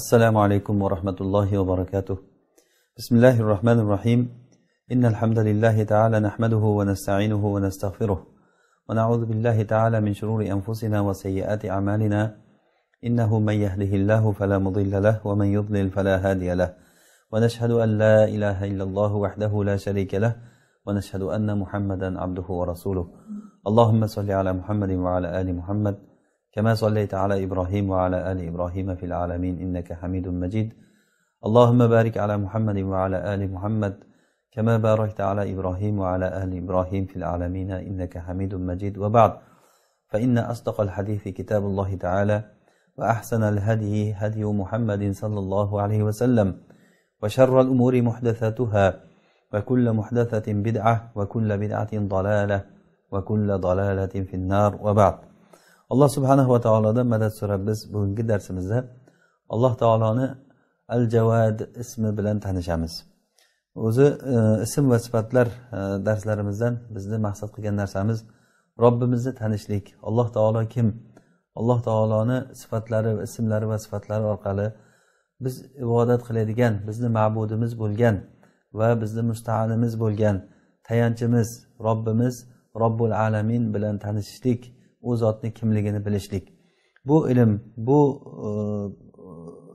السلام عليكم ورحمة الله وبركاته بسم الله الرحمن الرحيم إن الحمد لله تعالى نحمده ونستعينه ونستغفره ونعوذ بالله تعالى من شرور أنفسنا وسيئات أعمالنا إنه من يهده الله فلا مضل له ومن يضلل فلا هادي له ونشهد أن لا إله إلا الله وحده لا شريك له ونشهد أن محمدا عبده ورسوله اللهم صل على محمد وعلى آل محمد كما صليت على إبراهيم وعلى آل إبراهيم في العالمين إنك حميد مجيد اللهم بارك على محمد وعلى آل محمد كما باركت على إبراهيم وعلى آل إبراهيم في العالمين إنك حميد مجيد وبعد فإن أصدق الحديث كتاب الله تعالى وأحسن الهدي هدي محمد صلى الله عليه وسلم وشر الأمور محدثاتها وكل محدثة بدعة وكل بدعة ضلالة وكل ضلالة في النار وبعد alloh subhanahu va taolodan madad so'rab biz bugungi darsimizda alloh taoloni al javad ismi bilan tanishamiz o'zi e, ism va sifatlar e, darslarimizdan bizni maqsad qilgan narsamiz robbimizni tanishlik alloh taolo kim alloh taoloni sifatlari ismlari va sifatlari orqali biz ibodat qiladigan bizni ma'budimiz bo'lgan va bizni mustaanimiz bo'lgan tayanchimiz robbimiz robbul alamin bilan tanishishlik u zotni kimligini bilishlik bu ilm bu e,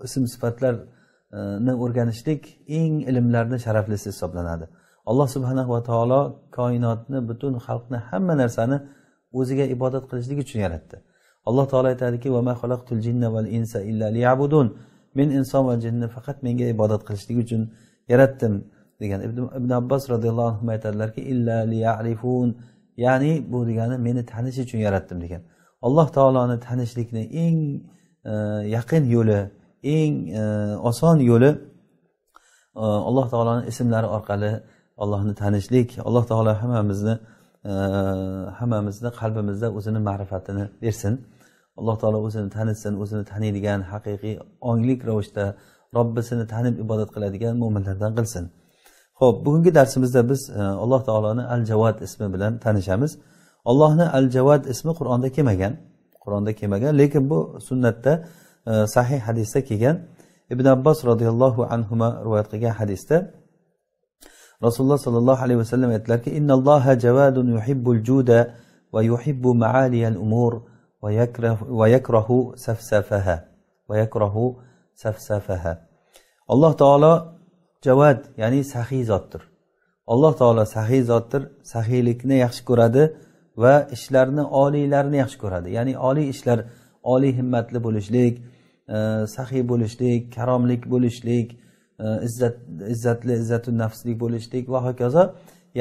ism sifatlarni e, o'rganishlik eng ilmlarni sharaflisi hisoblanadi alloh subhanahu va taolo koinotni butun xalqni hamma narsani o'ziga ibodat qilishlik uchun yaratdi alloh taolo aytadiki men inson va jinni faqat menga ibodat qilishlik uchun yaratdim degan ibn abbos roziyallohu anhu aytadilarki ya'ni bu degani meni tanish uchun yaratdim degan alloh taoloni tanishlikni eng e, yaqin yo'li eng e, oson yo'li e, alloh taoloni ismlari orqali allohni tanishlik alloh taolo hammamizni hammamizni qalbimizda o'zini ma'rifatini bersin alloh taolo o'zini tanitsin o'zini taniydigan haqiqiy onglik ravishda robbisini tanib ibodat qiladigan mo'minlardan qilsin ho'p bugungi darsimizda biz e, alloh taoloni al javad ismi bilan tanishamiz allohni al javad ismi qur'onda kelmagan qur'onda kelmagan lekin bu sunnatda e, sahih hadisda kelgan ibn abbos roziyallohu anhu rivoyat qilgan hadisda rasululloh sollallohu alayhi vasallam aytdilarki innalloha javadun yuhibbul juda va yuhibbu maaliyal umur va yakrahu safsafaha va yakrahu safsafaha alloh taolo javad ya'ni sahiy zotdir alloh taolo sahiy zotdir sahiylikni yaxshi ko'radi va ishlarni oliylarni yaxshi ko'radi ya'ni oliy ishlar oliy himmatli bo'lishlik e, sahiy bo'lishlik karomlik bo'lishlik e, izzat izzatli izzatu nafslik bo'lishlik va hokazo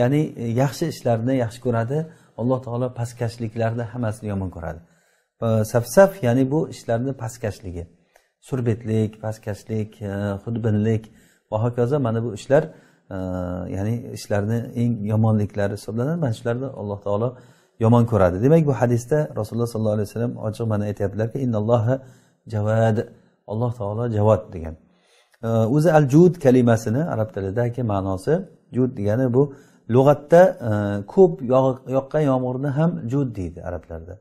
ya'ni yaxshi ishlarni yaxshi ko'radi alloh taolo pastkashliklarni hammasini yomon ko'radi e, safsaf ya'ni bu ishlarni pastkashligi surbetlik pastkashlik e, xudbinlik e, va hokazo mana bu ishlar e, ya'ni ishlarni eng yomonliklari hisoblanadi mana shularni alloh taolo yomon ko'radi demak bu hadisda rasululloh sollallohu alayhi vasallam ochiq mana aytyaptilarki innalloha javad alloh taolo javod degan e, o'zi al jud kalimasini arab tilidagi ma'nosi jud degani bu lug'atda e, ko'p yoqqan yomg'irni ham jud deydi arablarda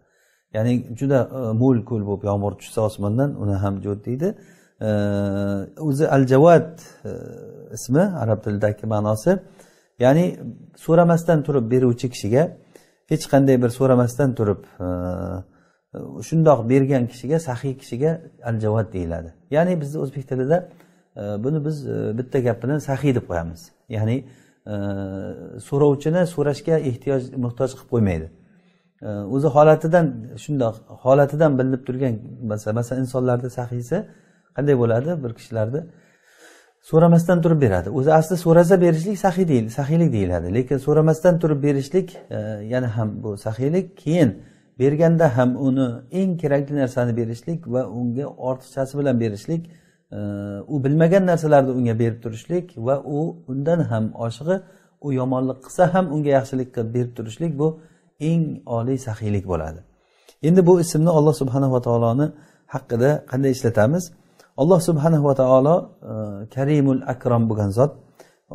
ya'ni juda mo'l ko'l bo'lib yomg'ir tushsa osmondan uni ham jud deydi o'zi al javad e, ismi arab tilidagi ma'nosi ya'ni so'ramasdan turib beruvchi kishiga hech qanday bir so'ramasdan turib e, shundoq bergan kishiga sahiy kishiga al javad deyiladi ya'ni bizni o'zbek tilida e, buni biz bitta gap bilan sahiy deb qo'yamiz ya'ni so'rovchini so'rashga ehtiyoj muhtoj qilib qo'ymaydi o'zi holatidan shundoq holatidan bilinib turgan masalan insonlarni sahiysi qanday bo'ladi bir kishilarni so'ramasdan turib beradi o'zi asli so'rasa berishlik sahiy deyil sahiylik deyiladi lekin so'ramasdan turib berishlik e, yana ham bu sahiylik keyin berganda ham uni eng kerakli narsani berishlik va unga ortiqchasi bilan berishlik e, u bilmagan narsalarni unga berib turishlik va u undan ham oshig'i u yomonlik qilsa ham unga yaxshilik qilib berib turishlik bu eng oliy saxiylik bo'ladi endi bu ismni alloh subhanava taoloni haqida qanday ishlatamiz alloh subhanahu va taolo e, karimul akrom bo'lgan zot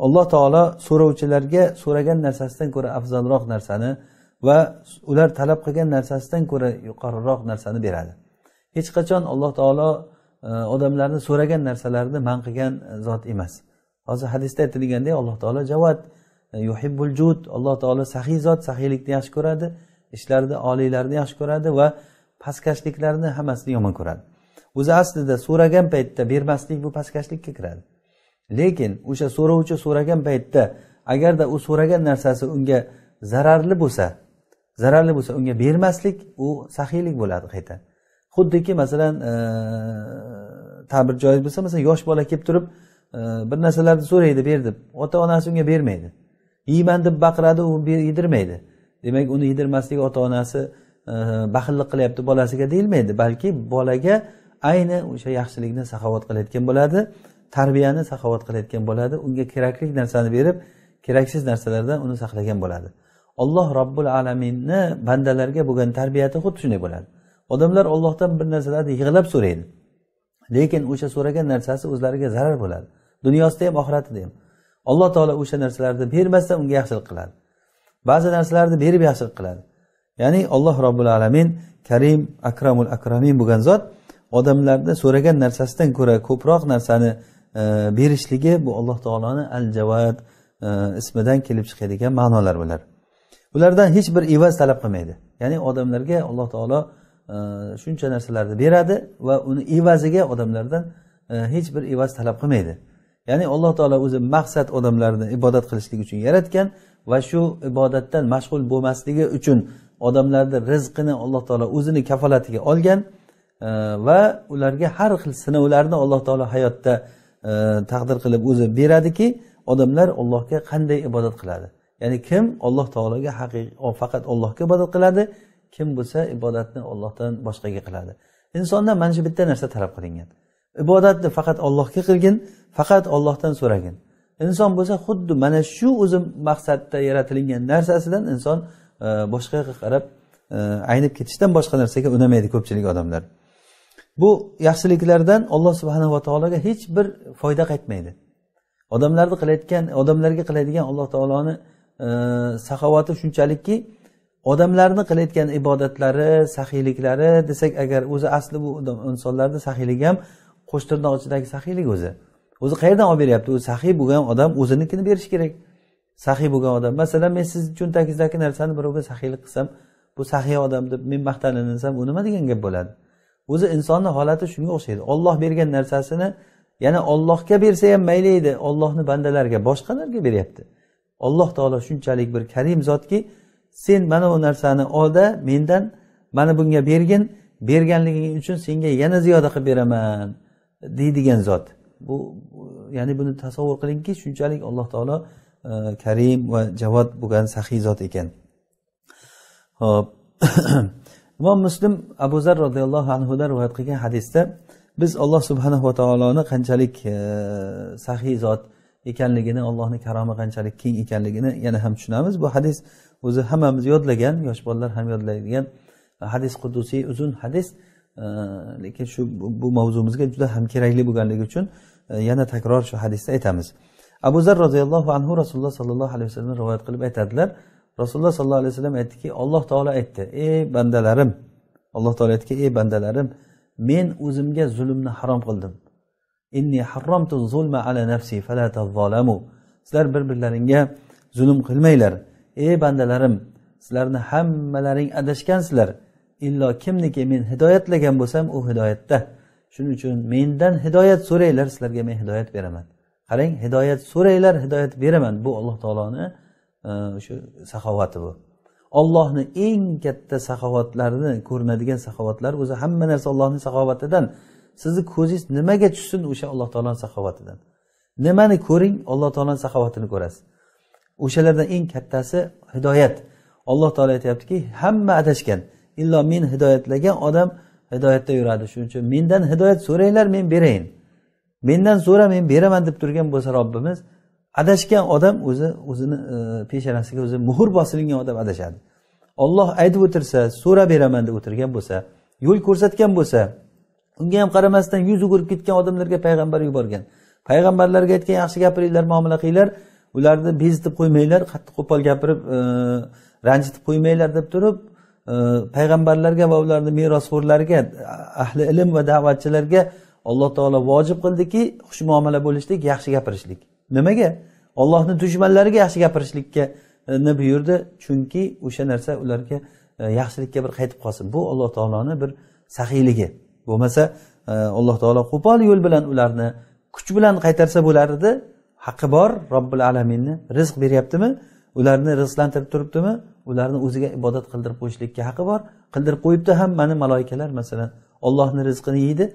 alloh taolo so'rovchilarga so'ragan narsasidan ko'ra afzalroq narsani va ular talab qilgan narsasidan ko'ra yuqoriroq narsani beradi hech qachon alloh taolo e, odamlarni so'ragan narsalarini man qilgan e, zot emas hozir hadisda aytilgandek alloh taolo javad yuhibbul jud alloh taolo sahiy zot sahiylikni yaxshi ko'radi ishlarni oliylarni yaxshi ko'radi va pastkashliklarni hammasini yomon ko'radi o'zi aslida so'ragan paytda bermaslik bu pastkashlikka kiradi lekin o'sha so'rovchi so'ragan paytda agarda u so'ragan narsasi unga zararli bo'lsa zararli bo'lsa unga bermaslik u saxiylik bo'ladi qayta xuddiki masalan e, ta'bir joiz bo'lsa masalan yosh bola kelib turib e, bir narsalarni so'raydi ber deb ota onasi unga bermaydi yeyman deb baqiradi u yedirmaydi demak uni yedirmasligi ota onasi e, baxillik qilyapti bolasiga deyilmaydi balki bolaga ayni o'sha yaxshilikni saxovat qilayotgan bo'ladi tarbiyani saxovat qilayotgan bo'ladi unga kerakli narsani berib keraksiz narsalardan uni saqlagan bo'ladi alloh robbil alaminni bandalarga bo'lgan tarbiyati xuddi shunday bo'ladi odamlar ollohdan bir narsalarni yig'lab so'raydi lekin o'sha so'ragan narsasi o'zlariga zarar bo'ladi dunyosida ham oxiratida ham alloh taolo o'sha narsalarni bermasdan unga yaxshilik qiladi ba'zi narsalarni berib yaxshilik qiladi ya'ni alloh robbil alamin karim akramul akramin bo'lgan zot odamlarni so'ragan narsasidan ko'ra ko'proq narsani e, berishligi bu alloh taoloni al javad e, ismidan kelib chiqadigan ma'nolar bular ulardan hech bir evaz talab qilmaydi ya'ni odamlarga alloh taolo e, shuncha narsalarni beradi va uni evaziga odamlardan hech bir evaz talab qilmaydi ya'ni alloh taolo o'zi maqsad odamlarni ibodat qilishlik uchun yaratgan va shu ibodatdan mashg'ul bo'lmasligi uchun odamlarni rizqini alloh taolo o'zini kafolatiga olgan va ularga har xil sinovlarni alloh taolo hayotda e, taqdir qilib o'zi beradiki odamlar ollohga qanday ibodat qiladi ya'ni kim olloh taologa haqiqiy faqat ollohga ibodat qiladi kim bo'lsa ibodatni ollohdan boshqaga qiladi insondan mana shu bitta narsa talab qilingan ibodatni faqat ollohga qilgin faqat ollohdan so'ragin inson bo'lsa xuddi mana shu o'zi maqsadda yaratilingan narsasidan inson e, boshqaga qarab e, aynib ketishdan boshqa narsaga unamaydi ko'pchilik odamlar bu yaxshiliklardan alloh subhanava taologa hech bir foyda qaytmaydi odamlarni qilayotgan odamlarga qiladigan alloh taoloni e, saxovati shunchalikki odamlarni qilayotgan ibodatlari saxiyliklari desak agar o'zi asli bu insonlarni saxiyligi ham qo'shtirnoq ichidagi saxiylik o'zi o'zi qayerdan olib beryapti o'zi saxiy bo'lgan odam o'zinikini berishi kerak saxiy bo'lgan odam masalan men sizni cho'ntagingizdagi narsani birovga saxiylik qilsam bu saxiy odam deb men maqtaninsam bu nima degan gap bo'ladi o'zi insonni holati shunga o'xshaydi olloh bergan narsasini yana ollohga bersa ham mayli edi ollohni bandalarga boshqalarga beryapti alloh taolo shunchalik bir karim zotki sen mana bu narsani olda mendan mana bunga bergin berganliging uchun senga yana ziyoda qilib beraman deydigan zot bu ya'ni buni tasavvur qilingki shunchalik alloh taolo e, karim va javod bo'lgan saxiy zot ekan ho'p imom muslim abu zar roziyallohu anhudan rivoyat qilgan hadisda biz alloh subhana va taoloni qanchalik e, sahiy zot ekanligini allohni karomi qanchalik keng ekanligini yana ham tushunamiz bu hadis o'zi hammamiz yodlagan yosh bolalar ham yodlaydigan hadis qudusiy uzun hadis e, lekin shu bu mavzumizga juda ham kerakli bo'lganligi uchun e, yana takror shu hadisni aytamiz abu zar roziyallohu anhu rasululloh sollallohu alayhi vasallam rivoyat qilib aytadilar rasululloh sollallohu alayhi vasallam aytdiki alloh taolo aytdi ey bandalarim alloh taolo aytdiki ey bandalarim men o'zimga zulmni harom qildim inni harromtu zulma ala nafsi fala tazzolamu sizlar bir birlaringga zulm qilmanglar ey bandalarim sizlarni hammalaring adashgansizlar illo kimniki men hidoyatlagan bo'lsam u hidoyatda shuning uchun mendan hidoyat so'ranglar sizlarga men hidoyat beraman qarang hidoyat so'ranglar hidoyat beraman bu alloh taoloni o'sha saxovati bu ollohni eng katta saxovatlarini ko'rinadigan saxovatlar o'zi hamma narsa ollohni saxovatidan sizni ko'zingiz nimaga tushsin o'sha alloh taoloni saxovatidan nimani ko'ring alloh taoloni saxovatini ko'rasiz o'shalardan eng kattasi hidoyat alloh taolo aytyaptiki hamma adashgan illo men hidoyatlagan odam hidoyatda yuradi shuning uchun mendan hidoyat so'ranglar men berayin mendan so'ra men beraman deb turgan bo'lsa robbimiz adashgan odam o'zi o'zini e, peshonasiga o'zi muhr bosilingan odam adashadi olloh aytib o'tirsa so'rab beraman deb o'tirgan bo'lsa yo'l ko'rsatgan bo'lsa unga ham qaramasdan yuz o'girib ketgan odamlarga payg'ambar yuborgan payg'ambarlarga aytgan yaxshi gapiringlar muomala qilinglar ularni bezitib qo'ymanglar qattiq qo'pol gapirib e, ranjitib qo'ymanglar deb turib e, payg'ambarlarga va ularni merosxo'rlariga ahli ilm va da'vatchilarga alloh taolo vojib qildiki xushmuomala bo'lishlik yaxshi gapirishlik nimaga ollohni dushmanlariga yaxshi gapirishlikka e, buyurdi chunki o'sha narsa ularga e, yaxshilikka bir qaytib qolsin bu alloh taoloni bir saxiyligi bo'lmasa e, alloh taolo qo'pol yo'l bilan ularni kuch bilan qaytarsa bo'lar edi haqqi bor robbil alaminni rizq beryaptimi ularni rizqlantirib turibdimi ularni o'ziga ibodat qildirib qo'yishlikka haqqi bor qildirib qo'yibdi ham mana maloikalar masalan ollohni rizqini yeydi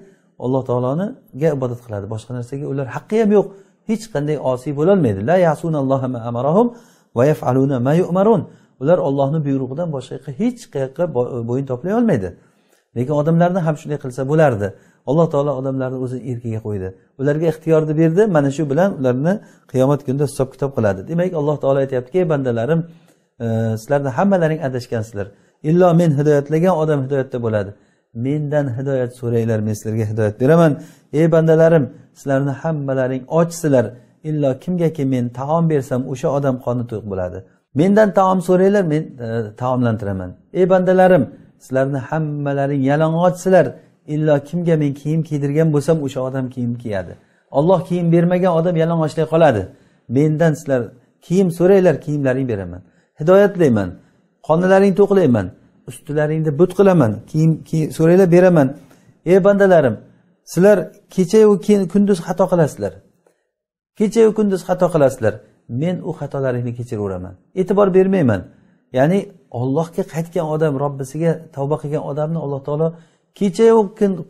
alloh taoloniga ibodat qiladi boshqa narsaga ular haqqi ham yo'q hech qanday osiy bo'lolmaydilar amarahum va yafaluna ular ollohni buyrug'idan boshqa hech qayoqqa e, bo'yin toplay olmaydi lekin odamlarni ham shunday qilsa bo'lardi alloh taolo odamlarni o'zi erkiga qo'ydi ularga ixtiyorni berdi mana shu bilan ularni qiyomat kunida hisob kitob qiladi demak alloh taolo aytyaptiki ey bandalarim e, sizlarni hammalaring adashgansizlar illo men hidoyatlagan odam hidoyatda bo'ladi mendan hidoyat so'ranglar men sizlarga hidoyat beraman ey bandalarim sizlarni hammalaring ochsizlar illo kimgaki men taom bersam o'sha odam qorni to'q bo'ladi mendan taom so'ranglar men e, taomlantiraman ey bandalarim sizlarni hammalaring yalang'ochsizlar illo kimga men kiyim kiydirgan bo'lsam o'sha odam kiyim kiyadi olloh kiyim bermagan odam yalang'ochlay qoladi mendan sizlar kiyim so'ranglar kiyimlaring beraman hidoyatlayman qornilaring to'qlayman ustilaringni but qilaman kiyim so'ranglar beraman ey bandalarim sizlar kechayu kunduz xato qilasizlar kechayu kunduz xato qilasizlar men u xatolaringni kechiraveraman e'tibor bermayman ya'ni ollohga qaytgan odam robbisiga tavba qilgan odamni alloh taolo kechayu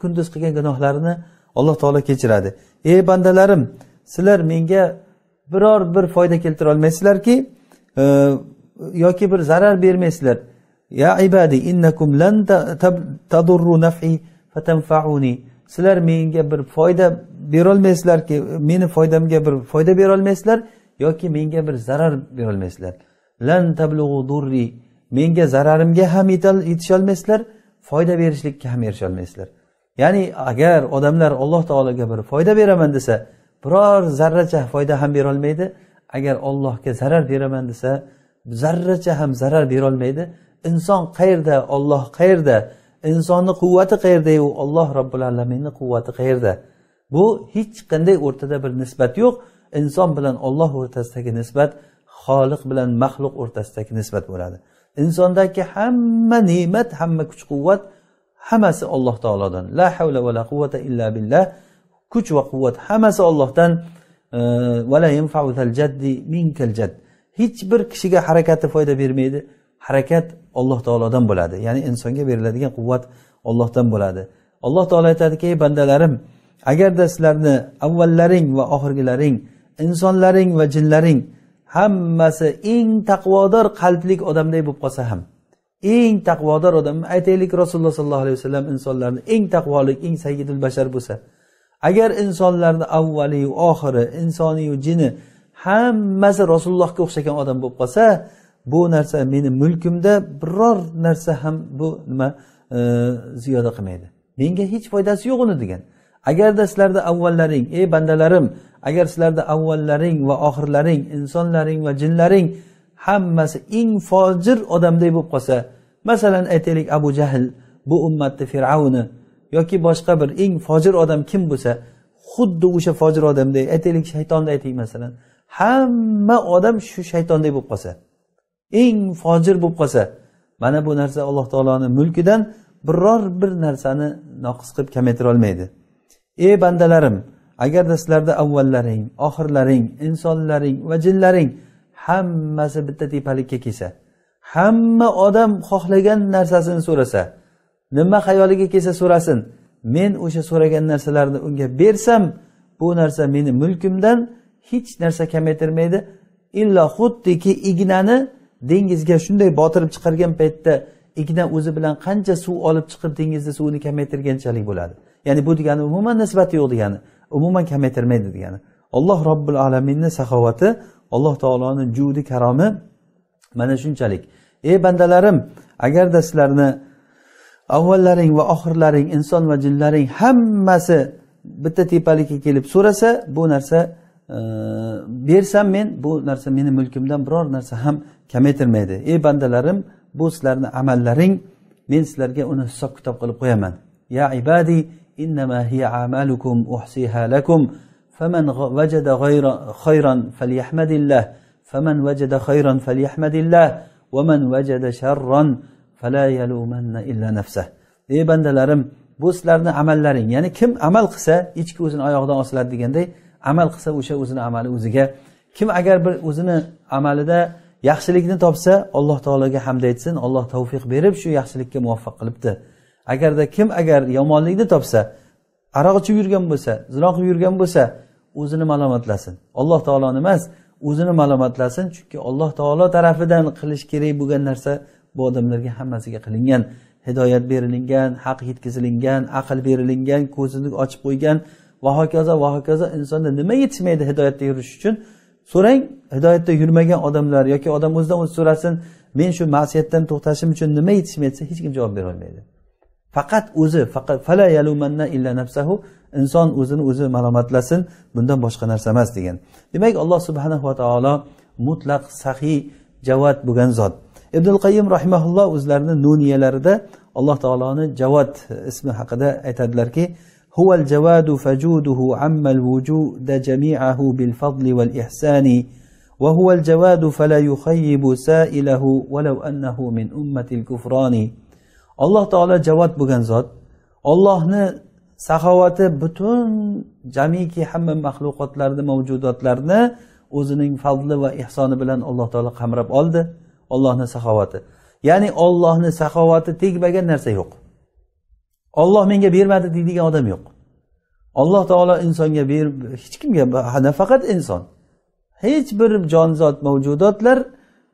kunduz qilgan gunohlarini alloh taolo kechiradi ey bandalarim sizlar menga biror bir foyda keltira olmaysizlarki yoki bir zarar bermaysizlar ya ibadi innakum lan tadurru naf'i tanfauni sizlar menga bir foyda berolmaysizlarki meni foydamga bir foyda berolmaysizlar yoki menga bir zarar berolmaysizlar lan tablug'u durri menga zararimga ham yetisholmaysizlar foyda berishlikka ham erisholmaysizlar ya'ni agar odamlar alloh taologa bir foyda beraman desa biror zarracha foyda ham berolmaydi agar ollohga zarar beraman desa zarracha ham zarar berolmaydi inson qayerda olloh qayerda insonni quvvati qayerda yu olloh robbil alaminni quvvati qayerda bu hech qanday o'rtada bir nisbat yo'q inson bilan olloh o'rtasidagi nisbat xoliq bilan maxluq o'rtasidagi nisbat bo'ladi insondagi hamma ne'mat hamma kuch quvvat hammasi alloh taolodan la havla va la quvvata illa billah kuch va quvvat hammasi ollohdan hech bir kishiga harakati foyda bermaydi harakat alloh taolodan bo'ladi ya'ni insonga beriladigan quvvat ollohdan bo'ladi alloh taolo aytadiki ey bandalarim agarda sizlarni avvallaring va oxirgilaring insonlaring va jinlaring hammasi eng taqvodor qalblik odamday bo'lib qolsa ham eng taqvodor odam aytaylik rasululloh sollallohu alayhi vasallam insonlarni eng taqvolik eng sayyidul bashar bo'lsa agar insonlarni avvaliyu oxiri insoniyu jini hammasi rasulullohga o'xshagan odam bo'lib qolsa bu narsa meni mulkimda biror narsa ham bu nima e, ziyoda qilmaydi menga hech foydasi yo'q uni degan agarda sizlarda avvallaring ey bandalarim agar sizlarda avvallaring va oxirlaring insonlaring va jinlaring hammasi eng fojir odamday bo'lib qolsa masalan aytaylik abu jahl bu ummatni fir'avni yoki boshqa bir eng fojir odam kim bo'lsa xuddi o'sha fojir odamday aytaylik shaytonni ayting masalan hamma odam shu shaytonday bo'lib qolsa eng fojir bo'lib qolsa mana bu narsa alloh taoloni mulkidan biror bir narsani noqis qilib kamaytira olmaydi ey bandalarim agarda sizlarda avvallaring oxirlaring insonlaring va jinlaring hammasi bitta tepalikka kelsa hamma odam xohlagan narsasini so'rasa nima xayoliga kelsa so'rasin men o'sha so'ragan narsalarni unga bersam bu narsa meni mulkimdan hech narsa kamaytirmaydi illo xuddiki ignani dengizga shunday botirib chiqargan paytda igna o'zi bilan qancha suv olib chiqib dengizda suvini kamaytirganchalik bo'ladi ya'ni bu degani umuman nisbati yo'q degani umuman kamaytirmaydi degani alloh robbil alaminni saxovati alloh taoloni judi karomi mana shunchalik ey bandalarim agarda sizlarni avvallaring va oxirlaring inson va jinlaring hammasi bitta tepalikka kelib so'rasa bu narsa bersam men bu narsa meni mulkimdan biror narsa ham kamaytirmaydi ey bandalarim bu sizlarni amallaring men sizlarga uni hisob kitob qilib qo'yaman ya ibadi innama hiya amalukum uhsiha lakum فمن vajada غير خيرا فليحمد الله فمن وجد خيرا فليحمد الله ومن وجد شرا فلا يلومن إلا نفسه ey bandalarim bu sizlarni amallaring ya'ni kim amal qilsa ichki o'zini oyog'idan osiladi deganday amal qilsa o'sha o'zini amali o'ziga kim agar bir o'zini amalida yaxshilikni topsa alloh taologa hamd aytsin alloh tavfiq berib shu yaxshilikka muvaffaq qilibdi agarda kim agar yomonlikni topsa aroq ichib yurgan bo'lsa zino qilib yurgan bo'lsa o'zini malomatlasin alloh taoloni emas o'zini malomatlasin chunki alloh taolo tarafidan qilish kerak bo'lgan narsa bu odamlarga hammasiga qilingan hidoyat berilingan haq yetkazilingan aql berilingan ko'zini ochib qo'ygan va hokazo va hokazo insonda nima yetishmaydi hidoyatda yurish uchun so'rang hidoyatda yurmagan odamlar yoki odam o'zidan o'zi so'rasin men shu ma'siyatdan to'xtashim uchun nima yetishmaydi desa hech kim javob berolmaydi faqat o'zi faqat fala yalumanna illa nafsahu inson o'zini o'zi malomatlasin bundan boshqa narsa emas degan demak alloh subhanahu va taolo mutlaq sahiy javod bo'lgan zot ibnul qayim rahimaulloh o'zlarini nuniyalarida alloh taoloni javod ismi haqida aytadilarki هو الجواد فجوده عم الوجود جميعه بالفضل والإحسان وهو الجواد فلا يخيب سائله ولو أنه من أمة الكفران alloh taolo javod bo'lgan zot ollohni saxovati butun jamiki hamma maxluqotlarni mavjudotlarni o'zining fazli va ehsoni bilan alloh taolo qamrab oldi ollohni saxovati ya'ni ollohni saxovati tegmagan narsa yo'q olloh menga bermadi deydigan odam yo'q alloh taolo insonga berib hech kimga nafaqat inson hech bir jonzot mavjudotlar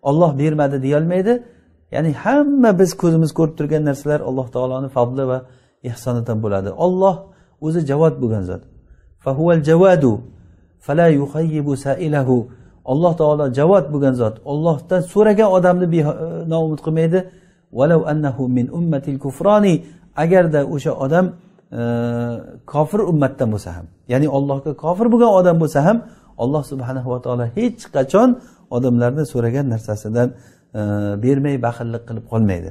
olloh bermadi deyolmaydi ya'ni hamma biz ko'zimiz ko'rib turgan narsalar alloh taoloni fazli va ehsonidan bo'ladi olloh o'zi javod bo'lgan zot fahuval javadu fala yuhayyibu sailahu alloh taolo javod bo'lgan zot ollohdan so'ragan odamni noumid qilmaydi valau annahu min ummatil kufroni agarda o'sha odam e, kofir ummatdan bo'lsa ham ya'ni allohga kofir bo'lgan odam bo'lsa ham alloh subhanava taolo hech qachon odamlarni so'ragan narsasidan e, bermay baxillik qilib qolmaydi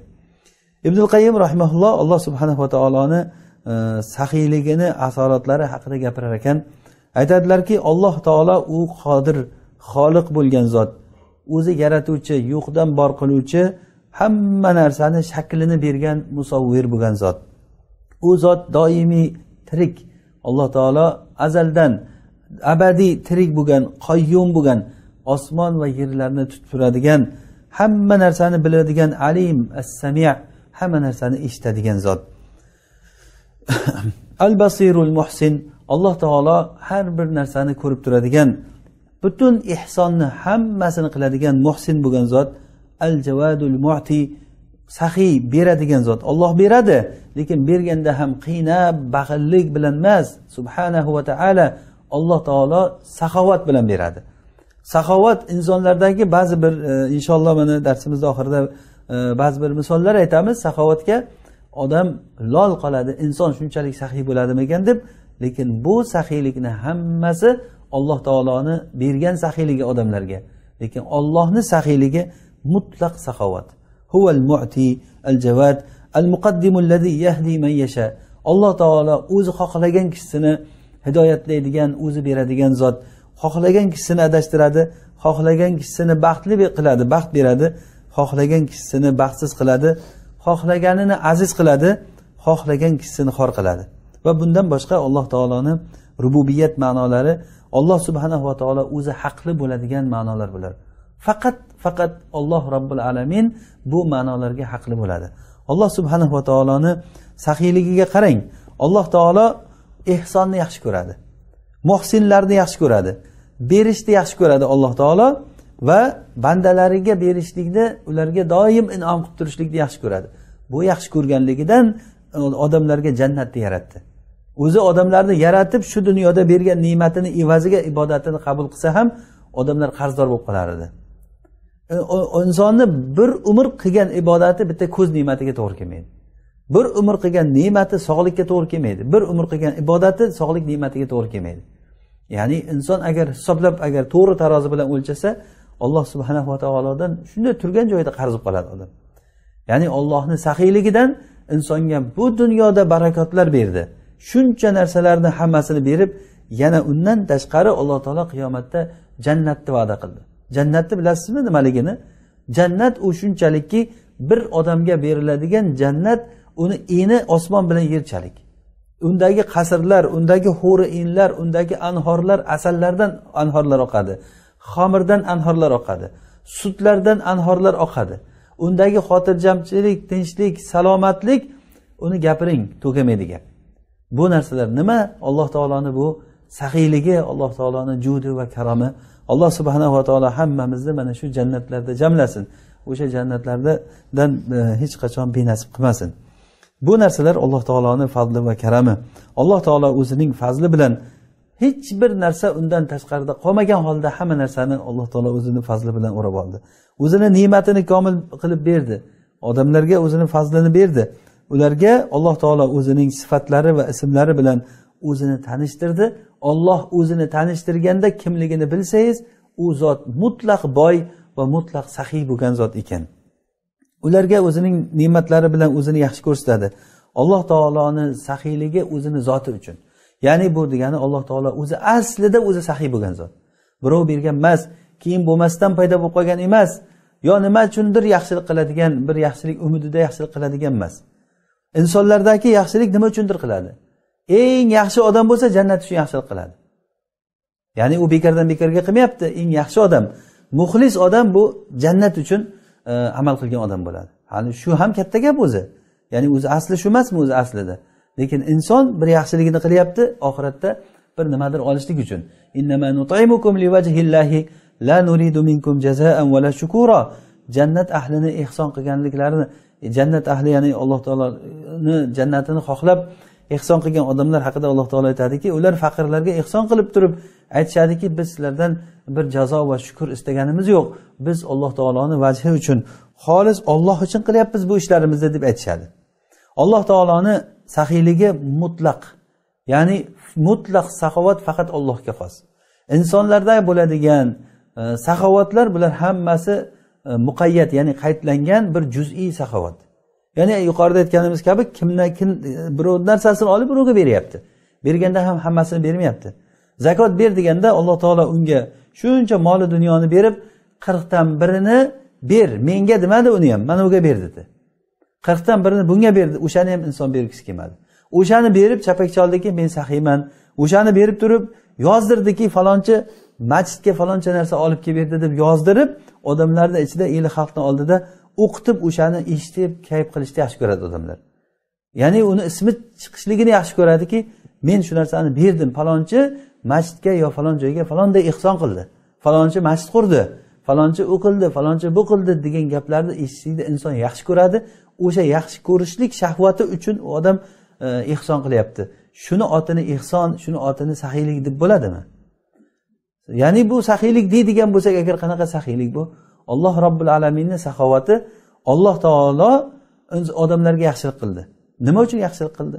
ibn qayim rahimaulloh alloh subhanava taoloni e, saxiyligini asoratlari haqida gapirar ekan aytadilarki alloh taolo u qodir xoliq bo'lgan zot o'zi yaratuvchi yo'qdan bor qiluvchi hamma narsani shaklini bergan musavvir bo'lgan zot u zot doimiy tirik alloh taolo azaldan abadiy tirik bo'lgan qoyyum bo'lgan osmon va yerlarni tutib turadigan hamma narsani biladigan alim as samiy hamma narsani eshitadigan zot al basirul muhsin alloh taolo har bir narsani ko'rib turadigan butun ehsonni hammasini qiladigan muhsin bo'lgan zot al javadul muti sahiy beradigan zot olloh beradi lekin berganda ham qiynab baxillik bilan emas subhanahu va taolo alloh taolo saxovat bilan beradi saxovat insonlardagi ba'zi bir e, inshaalloh mana darsimizni oxirida e, ba'zi bir misollar aytamiz saxovatga odam lol qoladi inson shunchalik saxiy bo'ladimikan deb lekin bu saxiylikni hammasi alloh taoloni bergan saxiyligi odamlarga lekin ollohni saxiyligi mutlaq saxovat huval muti al javad al muqaddimu allazi yahdi man yasha alloh taolo o'zi xohlagan kishisini hidoyatlaydigan o'zi beradigan zot xohlagan kishisini adashtiradi xohlagan kishisini baxtli qiladi baxt beradi xohlagan kishisini baxtsiz qiladi xohlaganini aziz qiladi xohlagan kishisini xor qiladi va bundan boshqa alloh taoloni rububiyat ma'nolari alloh subhanahu va taolo o'zi haqli bo'ladigan ma'nolar bular faqat faqat olloh robbil alamin bu ma'nolarga haqli bo'ladi alloh subhanahu va taoloni saxiyligiga qarang alloh taolo ehsonni yaxshi ko'radi muhsinlarni yaxshi ko'radi berishni yaxshi ko'radi alloh taolo va bandalariga berishlikni ularga doim inom qilib turishlikni yaxshi ko'radi bu yaxshi ko'rganligidan odamlarga jannatni yaratdi o'zi odamlarni yaratib shu dunyoda bergan ne'matini evaziga ibodatini qabul qilsa ham odamlar qarzdor bo'lib qolar edi insonni bir umr qilgan ibodati bitta ko'z ne'matiga to'g'ri kelmaydi bir umr qilgan ne'mati sog'likka to'g'ri kelmaydi bir umr qilgan ibodati sog'lik ne'matiga to'g'ri kelmaydi ya'ni inson agar hisoblab agar to'g'ri tarozi bilan o'lchasa alloh subhanava taolodan shunday turgan joyida qarz bo'lib qoladi odam ya'ni ollohni saxiyligidan insonga bu dunyoda barakotlar berdi shuncha narsalarni hammasini berib yana undan tashqari alloh taolo qiyomatda jannatni va'da qildi jannatni bilasizmi nimaligini jannat u shunchalikki bir odamga beriladigan jannat uni eni osmon bilan yerchalik undagi qasrlar undagi huri inlar undagi anhorlar asallardan anhorlar oqadi xomirdan anhorlar oqadi sutlardan anhorlar oqadi undagi xotirjamchilik tinchlik salomatlik uni gapiring to'kamaydi gap bu narsalar nima alloh taoloni bu saxiyligi alloh taoloni judi va karomi alloh subhanava taolo hammamizni mana shu jannatlarda jamlasin o'sha jannatlardan e, hech qachon benasib qilmasin bu narsalar alloh taoloni fazli va karami alloh taolo o'zining fazli bilan hech bir narsa undan tashqarida qolmagan holda hamma narsani alloh taolo o'zini fazli bilan o'rab oldi o'zini ne'matini komil qilib berdi odamlarga o'zini fazlini berdi ularga alloh taolo o'zining sifatlari va ismlari bilan o'zini tanishtirdi olloh o'zini tanishtirganda kimligini bilsangiz u zot mutlaq boy va mutlaq sahiy bo'lgan zot ekan ularga o'zining ne'matlari bilan o'zini yaxshi ko'rsatadi alloh taoloni sahiyligi o'zini zoti uchun ya'ni bu degani alloh taolo o'zi aslida o'zi sahiy bo'lgan zot birov bergan emas keyin bo'lmasdan paydo bo'lib qolgan emas yo nima uchundir yaxshilik qiladigan bir yaxshilik umidida yaxshilik qiladigan emas insonlardagi yaxshilik nima uchundir qiladi eng yaxshi odam bo'lsa jannat uchun yaxshilik qiladi ya'ni u bekordan bekorga qilmayapti eng yaxshi odam muxlis odam bu jannat uchun e, amal qilgan odam bo'ladi hali shu ham katta gap o'zi ya'ni o'zi asli shu emasmi o'zi aslida lekin inson bir yaxshiligini qilyapti oxiratda bir nimadir olishlik uchun la nuridu minkum shukura jannat ahlini ehson qilganliklarini jannat ahli ya'ni alloh taoloni jannatini xohlab ehson qilgan odamlar haqida alloh taolo aytadiki ular faqirlarga ehson qilib turib aytishadiki biz sizlardan bir jazo va shukur istaganimiz yo'q biz alloh taoloni vajhi uchun xolis olloh uchun qilyapmiz bu ishlarimizni deb aytishadi alloh taoloni saxiyligi mutlaq ya'ni mutlaq saxovat faqat allohga xos insonlarda bo'ladigan e, saxovatlar bular hammasi e, muqayyat ya'ni qaydlangan bir juz'iy saxovat ya'ni yuqorida aytganimiz kabi kimda kim birov narsasini olib birovga beryapti berganda ham hammasini bermayapti zakot ber deganda alloh taolo unga shuncha moli dunyoni berib qirqdan birini ber menga demadi uni ham mana uga ber dedi qirqdan birini bunga berdi o'shani ham inson bergisi kelmadi o'shani berib chapak choldiki men sahiyman o'shani berib turib yozdirdiki falonchi masjidga faloncha narsa olib kelib berdi deb yozdirib odamlarni ichida eli xalqni oldida o'qitib o'shani eshitib kayf qilishni yaxshi ko'radi odamlar ya'ni uni ismi chiqishligini yaxshi ko'radiki men shu narsani berdim falonchi masjidga yo falon joyga falonday ehson qildi falonchi masjid qurdi falonchi u qildi falonchi bu qildi degan gaplarni eshitishlikni inson yaxshi ko'radi o'sha yaxshi ko'rishlik shahvati uchun u odam e, ehson qilyapti shuni otini ehson shuni otini saxiylik deb bo'ladimi ya'ni bu saxiylik deydigan bo'lsak agar qanaqa saxiylik bu alloh robbil alaminni saxovati alloh taolo odamlarga yaxshilik qildi nima uchun yaxshilik qildi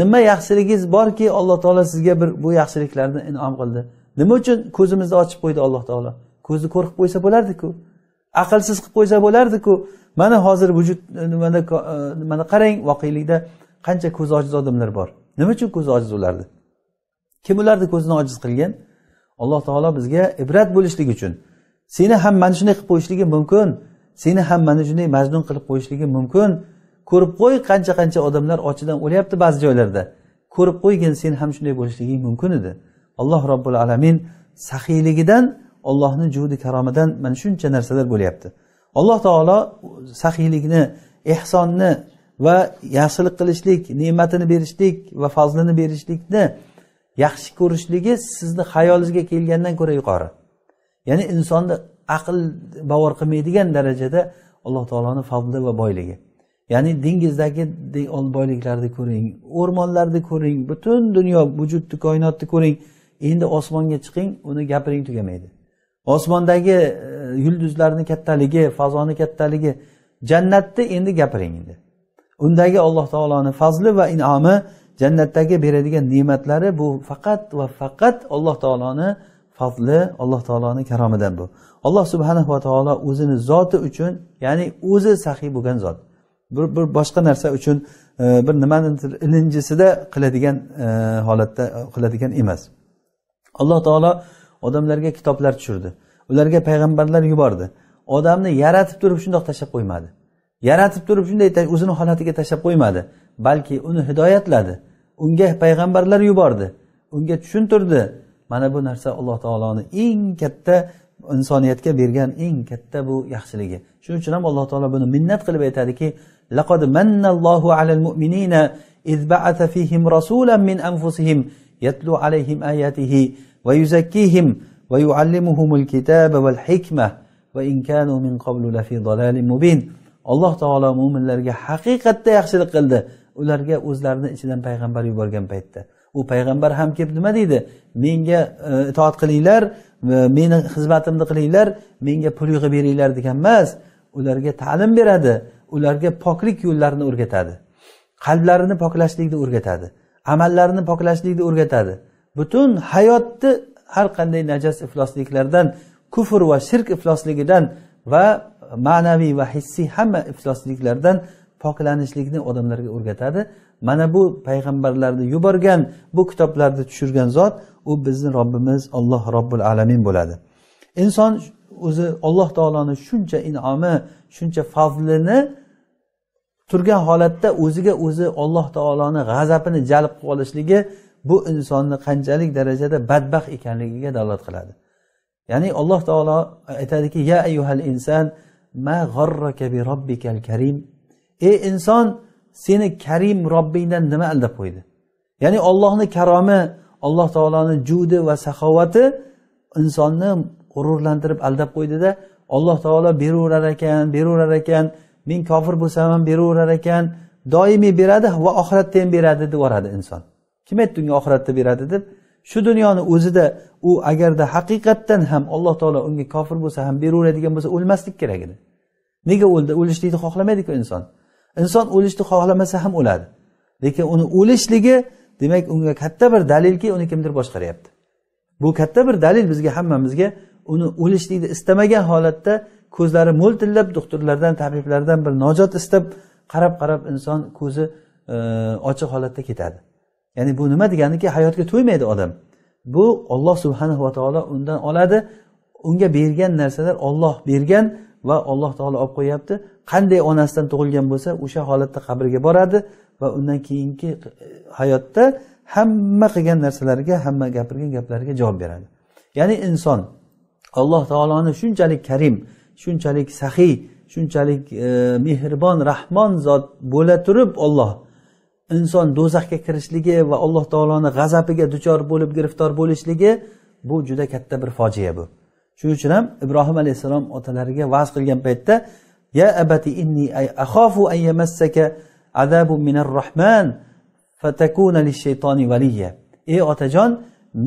nima yaxshiligingiz borki alloh taolo sizga bir bu yaxshiliklarni inom qildi nima uchun ko'zimizni ochib qo'ydi alloh taolo ko'zni ko'r qilib qo'ysa bo'lardiku aqlsiz qilib qo'ysa bo'lardiku mana hozir vujud nimada e, e, mana qarang voqelikda qancha ko'zi ojiz odamlar bor nima uchun ko'zi ojiz ularni kim ularni ko'zini ojiz qilgan alloh taolo bizga ibrat bo'lishlik uchun seni ham mana shunday qilib qo'yishligi mumkin seni ham mana shunday majnun qilib qo'yishligi mumkin ko'rib qo'y qancha qancha odamlar ochidan o'lyapti ba'zi joylarda ko'rib qo'ygin sen ham shunday bo'lishliging mumkin edi alloh robbil alamin saxiyligidan ollohni judi karomidan mana shuncha narsalar bo'lyapti alloh taolo saxiylikni ehsonni va yaxshilik qilishlik ne'matini berishlik va fazlini berishlikni yaxshi ko'rishligi sizni xayolingizga kelgandan ko'ra yuqori ya'ni insonni aql bovar qilmaydigan darajada alloh taoloni fazli va boyligi ya'ni dengizdagi boyliklarni ko'ring o'rmonlarni ko'ring butun dunyo vujudni koinotni ko'ring endi osmonga chiqing uni gapiring tugamaydi osmondagi e, yulduzlarni kattaligi fazoni kattaligi jannatni endi gapiring endi undagi alloh taoloni fazli va in'omi jannatdagi beradigan ne'matlari bu faqat va faqat alloh taoloni fazli alloh taoloni karomidan bu alloh subhanahu va taolo o'zini zoti uchun ya'ni o'zi sahiy bo'lgan zot bir bir boshqa narsa uchun e, bir nimanidir ilinjisida qiladigan e, holatda e, qiladigan emas alloh taolo odamlarga kitoblar tushirdi ularga payg'ambarlar yubordi odamni yaratib turib shundoq tashlab qo'ymadi yaratib turib shunday o'zini holatiga tashlab qo'ymadi balki uni hidoyatladi unga payg'ambarlar yubordi unga tushuntirdi mana bu narsa alloh taoloni eng katta insoniyatga bergan eng katta bu yaxshiligi shuning uchun ham alloh taolo buni minnat qilib aytadiki لقد من الله على المؤمنين إذ بعث فيهم رسولا من أنفسهم يتلو عليهم آياته ويزكيهم wal الكتاب والحكمة in كانوا min qablu lafi dalalin مبين alloh taolo mo'minlarga haqiqatda yaxshilik qildi ularga o'zlarini ichidan payg'ambar yuborgan paytda u payg'ambar ham kelib nima deydi menga e, itoat qilinglar e, meni xizmatimni qilinglar menga pul yig'ib beringlar degan emas ularga ta'lim beradi ularga poklik yo'llarini o'rgatadi qalblarini poklashlikni o'rgatadi amallarini poklashlikni o'rgatadi butun hayotni har qanday najas iflosliklardan kufr va shirk iflosligidan va ma'naviy va hissiy hamma iflosliklardan poklanishlikni odamlarga o'rgatadi mana bu payg'ambarlarni yuborgan bu kitoblarni tushirgan zot u bizni robbimiz alloh robbil alamin bo'ladi inson o'zi alloh taoloni shuncha in'omi shuncha favlini turgan holatda o'ziga o'zi alloh taoloni g'azabini jalb qilib olishligi bu insonni qanchalik darajada badbaxt ekanligiga dalolat qiladi ya'ni alloh taolo aytadiki ya ayyuhal inson ma robbikal karim ey inson seni karim robbingdan nima aldab qo'ydi ya'ni ollohni karomi alloh taoloni judi va saxovati insonni g'ururlantirib aldab qo'ydida alloh taolo beraverar ekan beraverar ekan men kofir bo'lsam ham beraverar ekan doimiy beradi va oxiratda ham beradi deb inson kim aytdi unga oxiratda beradi deb shu dunyoni o'zida u agarda haqiqatdan ham alloh taolo unga kofir bo'lsa ham beraveradigan bo'lsa o'lmaslik kerak edi nega o'ldi o'lishlikni xohlamaydiku inson inson o'lishni xohlamasa ham o'ladi lekin uni o'lishligi demak unga katta bir dalilki uni kimdir boshqaryapti bu katta bir dalil bizga hammamizga uni o'lishlikni istamagan holatda ko'zlari mo'ltillab doktorlardan tabiblardan bir najot istab qarab qarab inson ko'zi e, ochiq holatda ketadi ya'ni bu nima deganiki hayotga to'ymaydi odam bu olloh subhanahu va taolo undan oladi unga bergan narsalar olloh bergan va alloh taolo olib qo'yyapti qanday onasidan tug'ilgan bo'lsa o'sha holatda qabrga boradi va undan keyingi e, hayotda hamma qilgan narsalariga hamma gapirgan gaplariga javob beradi ya'ni inson alloh taoloni shunchalik karim shunchalik sahiy shunchalik e, mehribon rahmon zot bo'la turib olloh inson do'zaxga kirishligi va alloh taoloni g'azabiga duchor bo'lib giriftor bo'lishligi bu juda katta bir fojia bu shuning uchun ham ibrohim alayhissalom otalariga va'z qilgan paytda ya abati inni ay axofu an yamassaka azabu minar rahman fatakuna shaytoni valiya ey otajon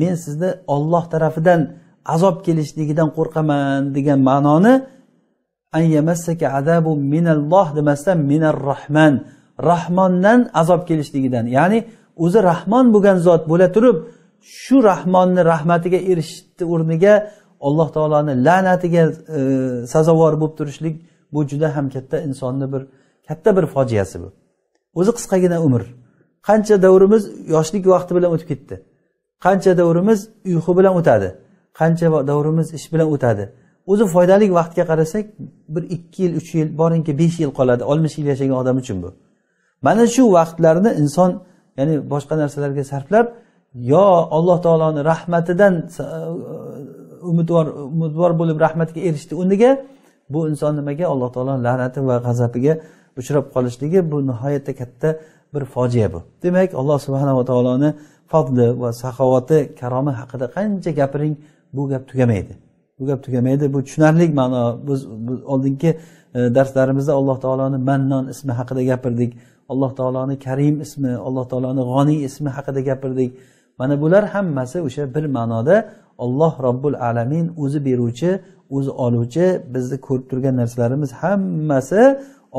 men sizni olloh tarafidan azob kelishligidan qo'rqaman degan ma'noni an yamassaka azabu minalloh demasdan minar rahman rahmondan azob kelishligidan ya'ni o'zi rahmon bo'lgan zot bo'la turib shu rahmonni rahmatiga erishishni o'rniga alloh taoloni la'natiga e, sazovor bo'lib turishlik bu juda ham katta insonni bir katta bir fojiasi bu o'zi qisqagina umr qancha davrimiz yoshlik vaqti bilan o'tib ketdi qancha davrimiz uyqu bilan o'tadi qancha davrimiz ish bilan o'tadi o'zi foydali vaqtga qarasak bir ikki yil uch yil borinki besh yil qoladi oltmish yil yashagan odam uchun bu mana shu vaqtlarni inson ya'ni boshqa narsalarga sarflab yo alloh taoloni rahmatidan e, umidvor umidvor bo'lib rahmatga erishdi o'rniga bu inson nimaga alloh taoloni la'nati va g'azabiga uchrab qolishligi bu nihoyatda katta bir fojia bu demak alloh subhanava taoloni fazli va saxovati karomi haqida qancha gapiring bu gap tugamaydi bu gap tugamaydi bu tushunarli ma'no biz oldingi e, darslarimizda alloh taoloni mannon ismi haqida gapirdik alloh taoloni karim ismi alloh taoloni g'oniy ismi haqida gapirdik mana bular hammasi o'sha bir ma'noda olloh robbil alamin o'zi beruvchi o'zi oluvchi bizni ko'rib turgan narsalarimiz hammasi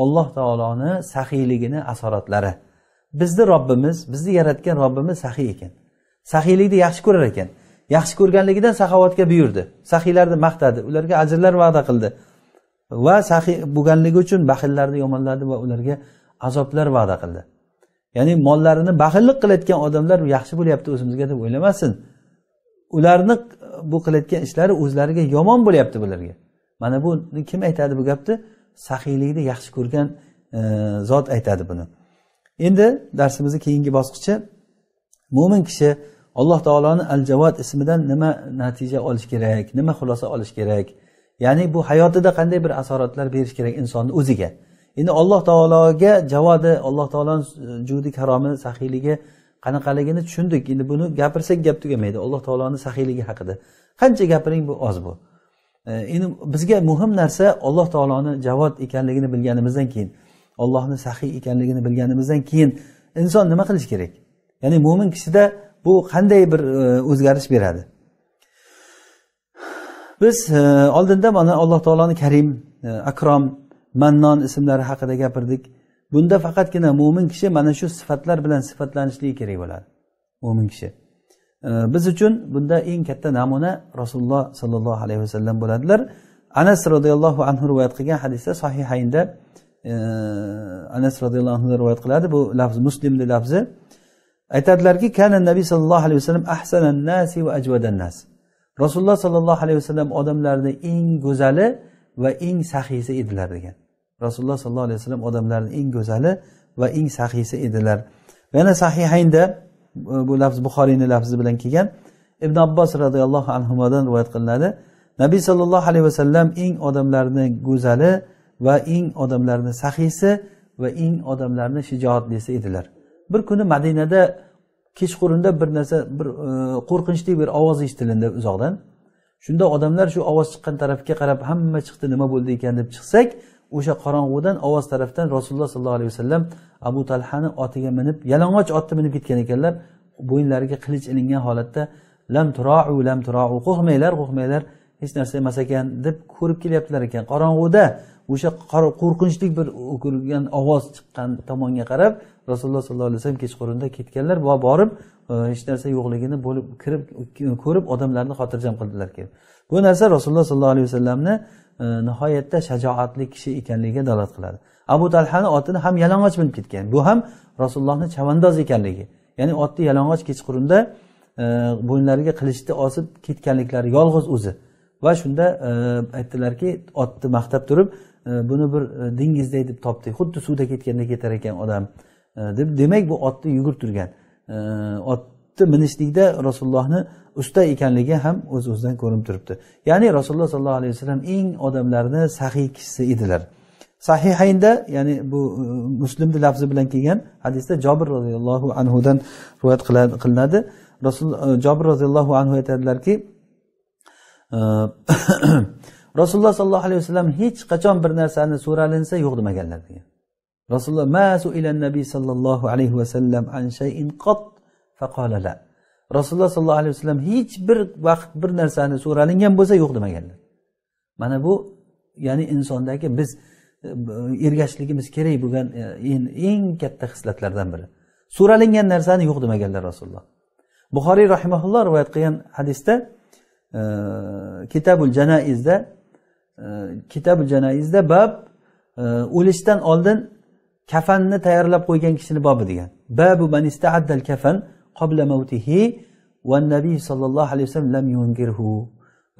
alloh taoloni saxiyligini asoratlari bizni robbimiz bizni yaratgan robbimiz saxiy ekan saxiylikni yaxshi ko'rar ekan yaxshi ko'rganligidan saxovatga buyurdi saxiylarni maqtadi ularga ajrlar va'da qildi va saxiy bo'lganligi uchun baxillarni yomonladi va ularga azoblar va'da qildi ya'ni mollarini baxillik qilayotgan odamlar yaxshi bo'lyapti o'zimizga deb o'ylamasin ularni bu qilayotgan ishlari o'zlariga yomon bo'lyapti bularga mana bu kim aytadi bu gapni saxiylikni yaxshi ko'rgan e, zot aytadi buni endi darsimizni keyingi bosqichi mo'min kishi alloh taoloni al javod ismidan nima natija olish kerak nima xulosa olish kerak ya'ni bu hayotida qanday bir asoratlar berish kerak insonni o'ziga endi alloh taologa javodi alloh taoloni e, judi karomi saxiyligi qanaqaligini tushundik endi buni gapirsak gap tugamaydi alloh taoloni saxiyligi haqida qancha gapiring bu oz bu e, endi bizga muhim narsa alloh taoloni javod ekanligini bilganimizdan keyin ollohni saxiy ekanligini bilganimizdan keyin inson nima qilish kerak ya'ni mo'min kishida bu qanday bir e, o'zgarish beradi biz e, oldinda mana alloh taoloni karim akrom mannon ismlari haqida gapirdik bunda faqatgina mo'min kishi mana shu sifatlar bilan sifatlanishligi kerak bo'ladi mo'min kishi biz uchun bunda eng katta namuna rasululloh sollallohu alayhi vasallam bo'ladilar anas roziyallohu anhu rivoyat qilgan hadisda sohihaynda anas roziyallohu anhu rivoyat qiladi bu lafz muslimni lafzi aytadilarki kana nabiy sallallohu alayhi vasallam ahsanan nasi va ajvadan nas rasululloh sollallohu alayhi vasallam odamlarni eng go'zali va eng sahiysi edilar degan rasululloh sollallohu alayhi vasallam odamlarni eng go'zali va eng sahiysi edilar yana sahihaynda e, bu lafz buxoriyni lafzi bilan kelgan ibn abbos roziyallohu anhudan rivoyat qilinadi nabiy sollallohu alayhi vasallam eng odamlarni go'zali va eng odamlarni sahiysi va eng odamlarni shijoatlisi edilar bir kuni madinada kechqurunda bir narsa bir e, qo'rqinchli bir ovoz eshitilindi uzoqdan shunda odamlar shu ovoz chiqqan tarafga qarab hamma chiqdi nima bo'ldi ekan deb chiqsak o'sha qorong'udan ovoz tarafdan rasululloh sollallohu alayhi vasallam abu talhani otiga minib yalang'och otni minib ketgan ekanlar bo'yinlariga qilich ilingan holatda lam turou lam turou qo'rqmanglar qo'rqmanglar hech narsa emas ekan deb ko'rib kelyaptilar ekan qorong'uda o'sha qo'rqinchli bir o'kirgan ovoz chiqqan tomonga qarab rasululloh sollallohu alayhi vasallam kechqurunda ketganlar va borib e, hech narsa yo'qligini bo'lib kirib ko'rib odamlarni xotirjam qildilar keyin bu narsa rasululloh sollallohu alayhi vasallamni E, nihoyatda shajoatli kishi ekanligiga dalolat qiladi abu talhani otini ham yalang'och minib ketgan bu ham rasulullohni chavandoz ekanligi ya'ni otni yalang'och kechqurunda e, bo'ynlariga qilichni osib ketganliklari yolg'iz o'zi va shunda e, aytdilarki otni maqtab turib buni bir dengizday deb topdik xuddi suvda ketganda ketar ekan odam deb demak bu otni yugur turgan otni minishlikda rasulullohni usta ekanligi ham o'z o'zidan ko'rinib turibdi ya'ni rasululloh sollallohu alayhi vasallam eng odamlarni sahiy kishisi edilar sahihaynda ya'ni bu e, muslimni lafzi bilan kelgan hadisda jobir roziyallohu anhudan rivoyat qilinadi rasul e, jobir roziyallohu anhu aytadilarki e, rasululloh sollallohu alayhi vasallam hech qachon bir narsani so'ralinsa yo'q demaganlar degan rasululloh ma suila nabiy sollallohu alayhi vasallam an shayin qot faqolala rasululloh sollallohu alayhi vasallam hech bir vaqt bir narsani so'ralingan bo'lsa yo'q demaganlar mana bu ya'ni insondagi biz e, ergashishligimiz kerak bo'lgan e, eng katta xislatlardan biri so'ralingan narsani yo'q demaganlar rasululloh buxoriy rahimaulloh rivoyat qilgan hadisda e, kitabul janaizda kitabul janaizda bab o'lishdan oldin kafanni tayyorlab qo'ygan kishini bobi degan babu man kafan قبل موته va صلى sollallohu alayhi vasallam lam ينكره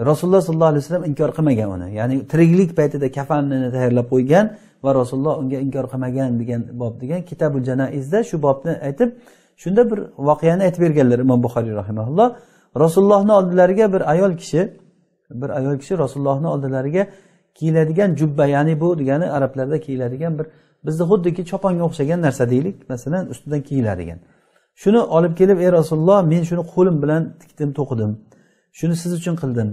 rasululloh sollallohu alayhi vasallam inkor qilmagan uni ya'ni tiriklik paytida kafanini tayyorlab qo'ygan va rasululloh unga inkor qilmagan degan bob degan kitabul janaizda shu bobni aytib shunda bir voqeani aytib berganlar imom buxoriy rahimaulloh rasulullohni oldilariga bir ayol kishi bir ayol kishi rasulullohni oldilariga kiyiladigan jubba ya'ni bu degani arablarda kiyiladigan bir bizni xuddiki choponga o'xshagan narsa deylik masalan ustidan kiyilar ekan shuni olib kelib ey rasululloh men shuni qo'lim bilan tikdim to'qidim shuni siz uchun qildim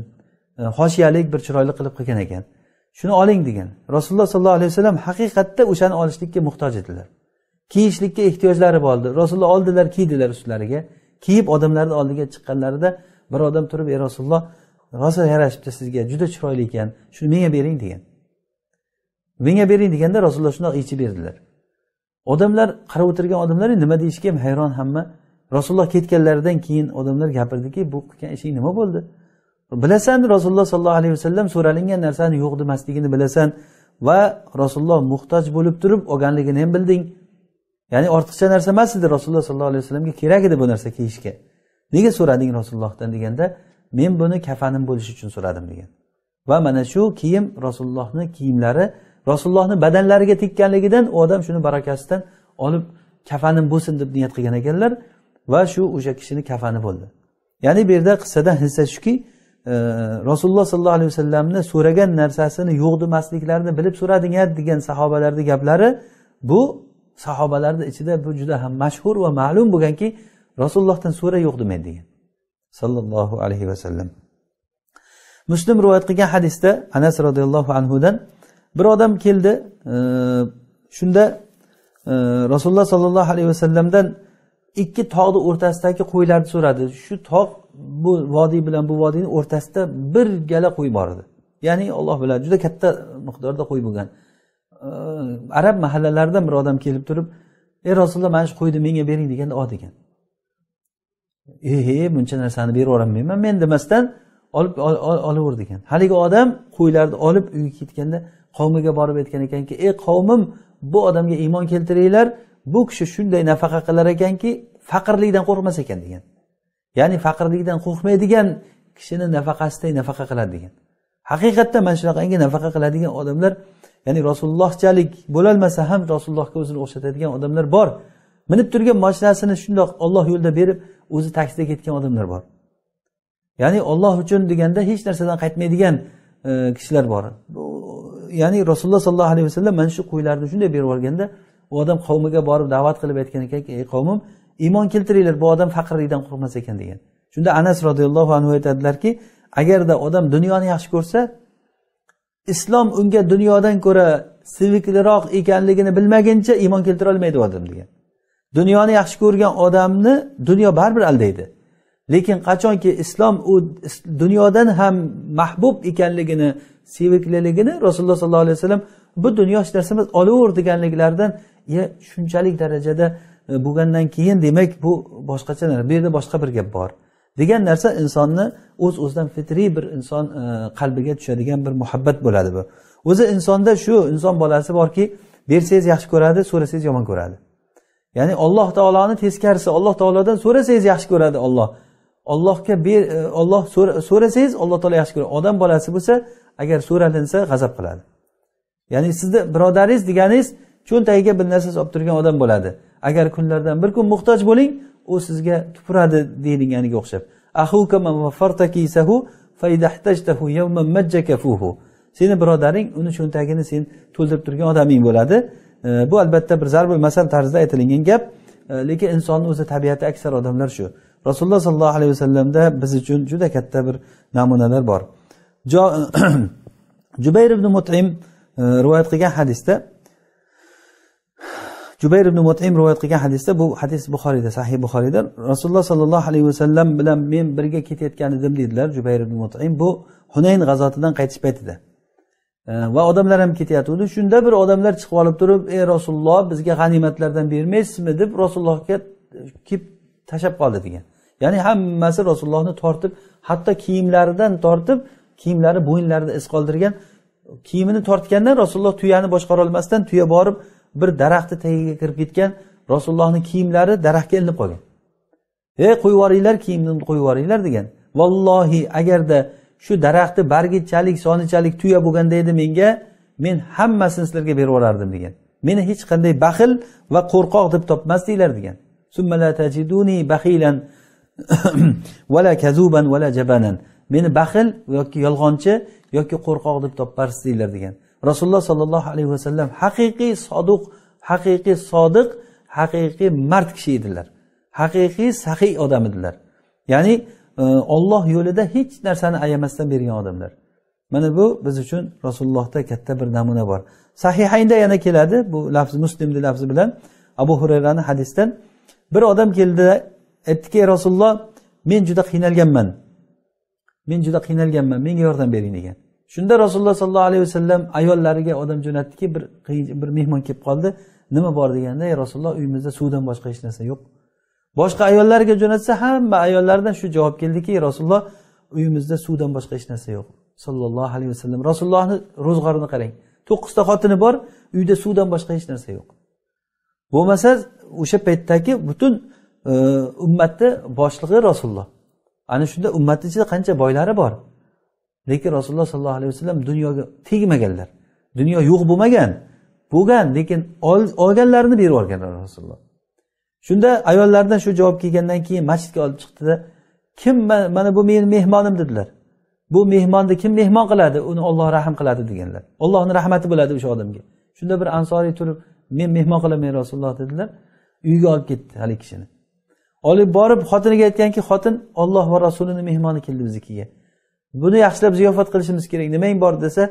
e, hoshiyalik bir chiroyli qilib qilgan ekan shuni oling degan rasululloh sollallohu alayhi vasallam haqiqatda o'shani olishlikka muhtoj edilar kiyishlikka ehtiyojlari bo'ldi rasululloh oldilar kiydilar ustlariga kiyib odamlarni oldiga chiqqanlarida bir odam turib ey rasululloh rosa yarashibdi sizga juda chiroyli ekan shuni menga bering degan menga bering deganda rasululloh shundoq yechib berdilar odamlar qarab o'tirgan odamlar nima deyishga ham hayron hamma rasululloh ketganlaridan keyin odamlar gapirdiki bu qilgan ishing nima bo'ldi bilasan rasululloh sollallohu alayhi vasallam so'ralingan narsani yo'q demasligini bilasan va rasululloh muhtoj bo'lib turib olganligini ham bilding ya'ni ortiqcha narsa emas edi rasululloh sollallohu alayhi vasallamga kerak edi bu narsa kiyishga nega so'rading rasulullohdan deganda men buni kafanim bo'lishi uchun so'radim degan va mana shu kiyim rasulullohni kiyimlari rasulullohni badanlariga tekkanligidan u odam shuni barakasidan olib kafanim bo'lsin deb niyat qilgan ekanlar va shu o'sha kishini kafani bo'ldi ya'ni bu yerda qissadan hissa shuki e, rasululloh sollallohu alayhi vasallamni so'ragan narsasini yo'q demasliklarini bilib a degan sahobalarni gaplari bu sahobalarni ichida bu juda ham mashhur va ma'lum bo'lganki rasulullohdan so'ra yo'q demaydi degan sollallohu alayhi vasallam muslim rivoyat qilgan hadisda anas roziyallohu anhudan bir odam keldi e, shunda e, rasululloh sollallohu alayhi vasallamdan ikki tog'ni o'rtasidagi qo'ylarni so'radi shu tog' bu vodiy bilan bu vodiyni o'rtasida bir gala qo'y bor edi ya'ni olloh biladi juda katta miqdorda qo'y bo'lgan e, arab mahallalaridan bir odam kelib turib ey rasululloh mana shu qo'yni menga bering deganda ol degan ehe buncha narsani berib yuborolmayman men demasdan olib olaver degan haligi odam qo'ylarni olib uyiga ketganda qavmiga borib aytgan ekanki ey qavmim bu odamga iymon keltiringlar bu kishi shunday nafaqa qilar ekanki faqirlikdan qo'rqmas ekan degan ya'ni faqirlikdan qo'rqmaydigan kishini nafaqasiday nafaqa qiladi degan haqiqatda mana shunaqangi nafaqa qiladigan odamlar ya'ni rasulullohchalik bo'lolmasa ham rasulullohga o'zini o'xshatadigan odamlar bor minib turgan mashinasini shundoq olloh yo'lida berib o'zi taksida ketgan odamlar bor ya'ni olloh uchun deganda hech narsadan qaytmaydigan e, kishilar bor bu ya'ni rasululloh sollallohu alayhi vasallam mana shu qo'ylarni shunday berib yuborganda u odam qavmiga borib da'vat qilib aytgan ekanki ey qavmim iymon keltiringlar bu odam faqirlikdan qo'rqmas ekan degan shunda anas roziyallohu anhu aytadilarki agarda odam dunyoni yaxshi ko'rsa islom unga dunyodan ko'ra sevikliroq ekanligini bilmaguncha iymon keltira olmaydi odam degan dunyoni yaxshi ko'rgan odamni dunyo baribir aldaydi lekin qachonki islom u dunyodan ham mahbub ekanligini sevikliligini rasululloh sollallohu alayhi vasallam bu dunyo hech narsa emas olaver deganliklaridan ya shunchalik darajada e, bo'lgandan keyin demak bu boshqacha narsa bu yerda boshqa bir gap bor degan narsa insonni o'z uz o'zidan fitriy bir inson e, qalbiga tushadigan bir muhabbat bo'ladi bu o'zi insonda shu inson bolasi borki bersangiz yaxshi ko'radi so'rasangiz yomon ko'radi ya'ni alloh taoloni teskarisi alloh taolodan so'rasangiz yaxshi ko'radi olloh ollohga olloh e, so'rasangiz alloh taolo yaxshi ko'radi odam bolasi bo'lsa agar so'ralinsa g'azab qiladi ya'ni sizni birodaringiz deganingiz cho'ntagiga bir narsa solib turgan odam bo'ladi agar kunlardan bir kun muhtoj bo'ling u sizga tupuradi deyilganiga o'xshab seni birodaring uni cho'ntagini sen to'ldirib turgan odaming bo'ladi e, bu albatta bir zarbul masal tarzida aytilingan gap e, lekin insonni o'zi tabiati aksar odamlar shu rasululloh sollallohu alayhi vasallamda biz uchun juda katta bir namunalar bor jubayr ibn mutim e, rivoyat qilgan hadisda jubayr ibn mutim rivoyat qilgan hadisda bu hadis buxoriyda sahih buxoriyda rasululloh sollallohu alayhi vasallam bilan men birga ketayotgan edim deydilar jubayr ibn mutim bu hunayn g'azotidan qaytish paytida e, va odamlar ham ketayotgandi shunda bir odamlar chiqib olib turib ey rasululloh bizga g'animatlardan bermaysizmi deb rasulullohga kelib tashlab qoldi degan ya'ni hammasi rasulullohni tortib hatto kiyimlaridan tortib kiyimlari bo'yinlarida iz qoldirgan kiyimini tortgandan rasululloh tuyani boshqarolmasdan tuya borib bir daraxtni tagiga kirib ketgan rasulullohni kiyimlari daraxtga ilinib qolgan ey qo'yib yuboringlar kiyimimni qo'yib yuboringlar degan vallohi agarda shu daraxtni bargichalik sonichalik tuya bo'lganda edi menga men hammasini sizlarga berib yuborardim degan meni hech qanday baxil va qo'rqoq deb topmasdinglar degan tajiduni kazuban jabanan meni baxil yoki yolg'onchi yoki qo'rqoq deb topmarsizlar degan rasululloh sollallohu alayhi vasallam haqiqiy sodiq haqiqiy sodiq haqiqiy mard kishi edilar haqiqiy sahiy odam edilar ya'ni olloh e, yo'lida hech narsani ayamasdan bergan odamlar mana bu biz uchun rasulullohda katta bir namuna bor sahihaynda yana keladi bu lafz muslimni lafzi bilan abu hurayrani hadisdan bir odam keldi aytdiki ey rasululloh men juda qiynalganman men juda qiynalganman menga yordam bering degan shunda rasululloh sollallohu alayhi vasallam ayollariga odam jo'natdiki bir bir mehmon kelib qoldi nima bor deganda ey rasululloh uyimizda suvdan boshqa hech narsa yo'q boshqa ayollarga jo'natsa hamma ayollardan shu javob keldiki rasululloh uyimizda suvdan boshqa hech narsa yo'q sollallohu alayhi vasallam rasulullohni ro'zg'orini qarang to'qqizta xotini bor uyda suvdan boshqa hech narsa yo'q bo'lmasa o'sha paytdagi butun e, ummatni boshlig'i rasululloh ana shunda ummatni ichida qancha boylari bor lekin rasululloh sollallohu alayhi vasallam dunyoga tegmaganlar dunyo yo'q bo'lmagan bo'lgan lekin olganlarini berib yuborganlar rasululloh shunda ayollardan shu javob kelgandan keyin masjidga olib chiqdida kim mana bu meni mehmonim dedilar bu mehmonni kim mehmon qiladi uni olloh rahm qiladi deganlar ollohni rahmati bo'ladi o'sha odamga shunda bir ansoriy turib men mehmon qilaman rasululloh dedilar uyiga olib ketdi haligi kishini olib borib xotiniga aytganki xotin olloh va rasulini mehmoni keldi biznikiga buni yaxshilab ziyofat qilishimiz kerak nimang bor desa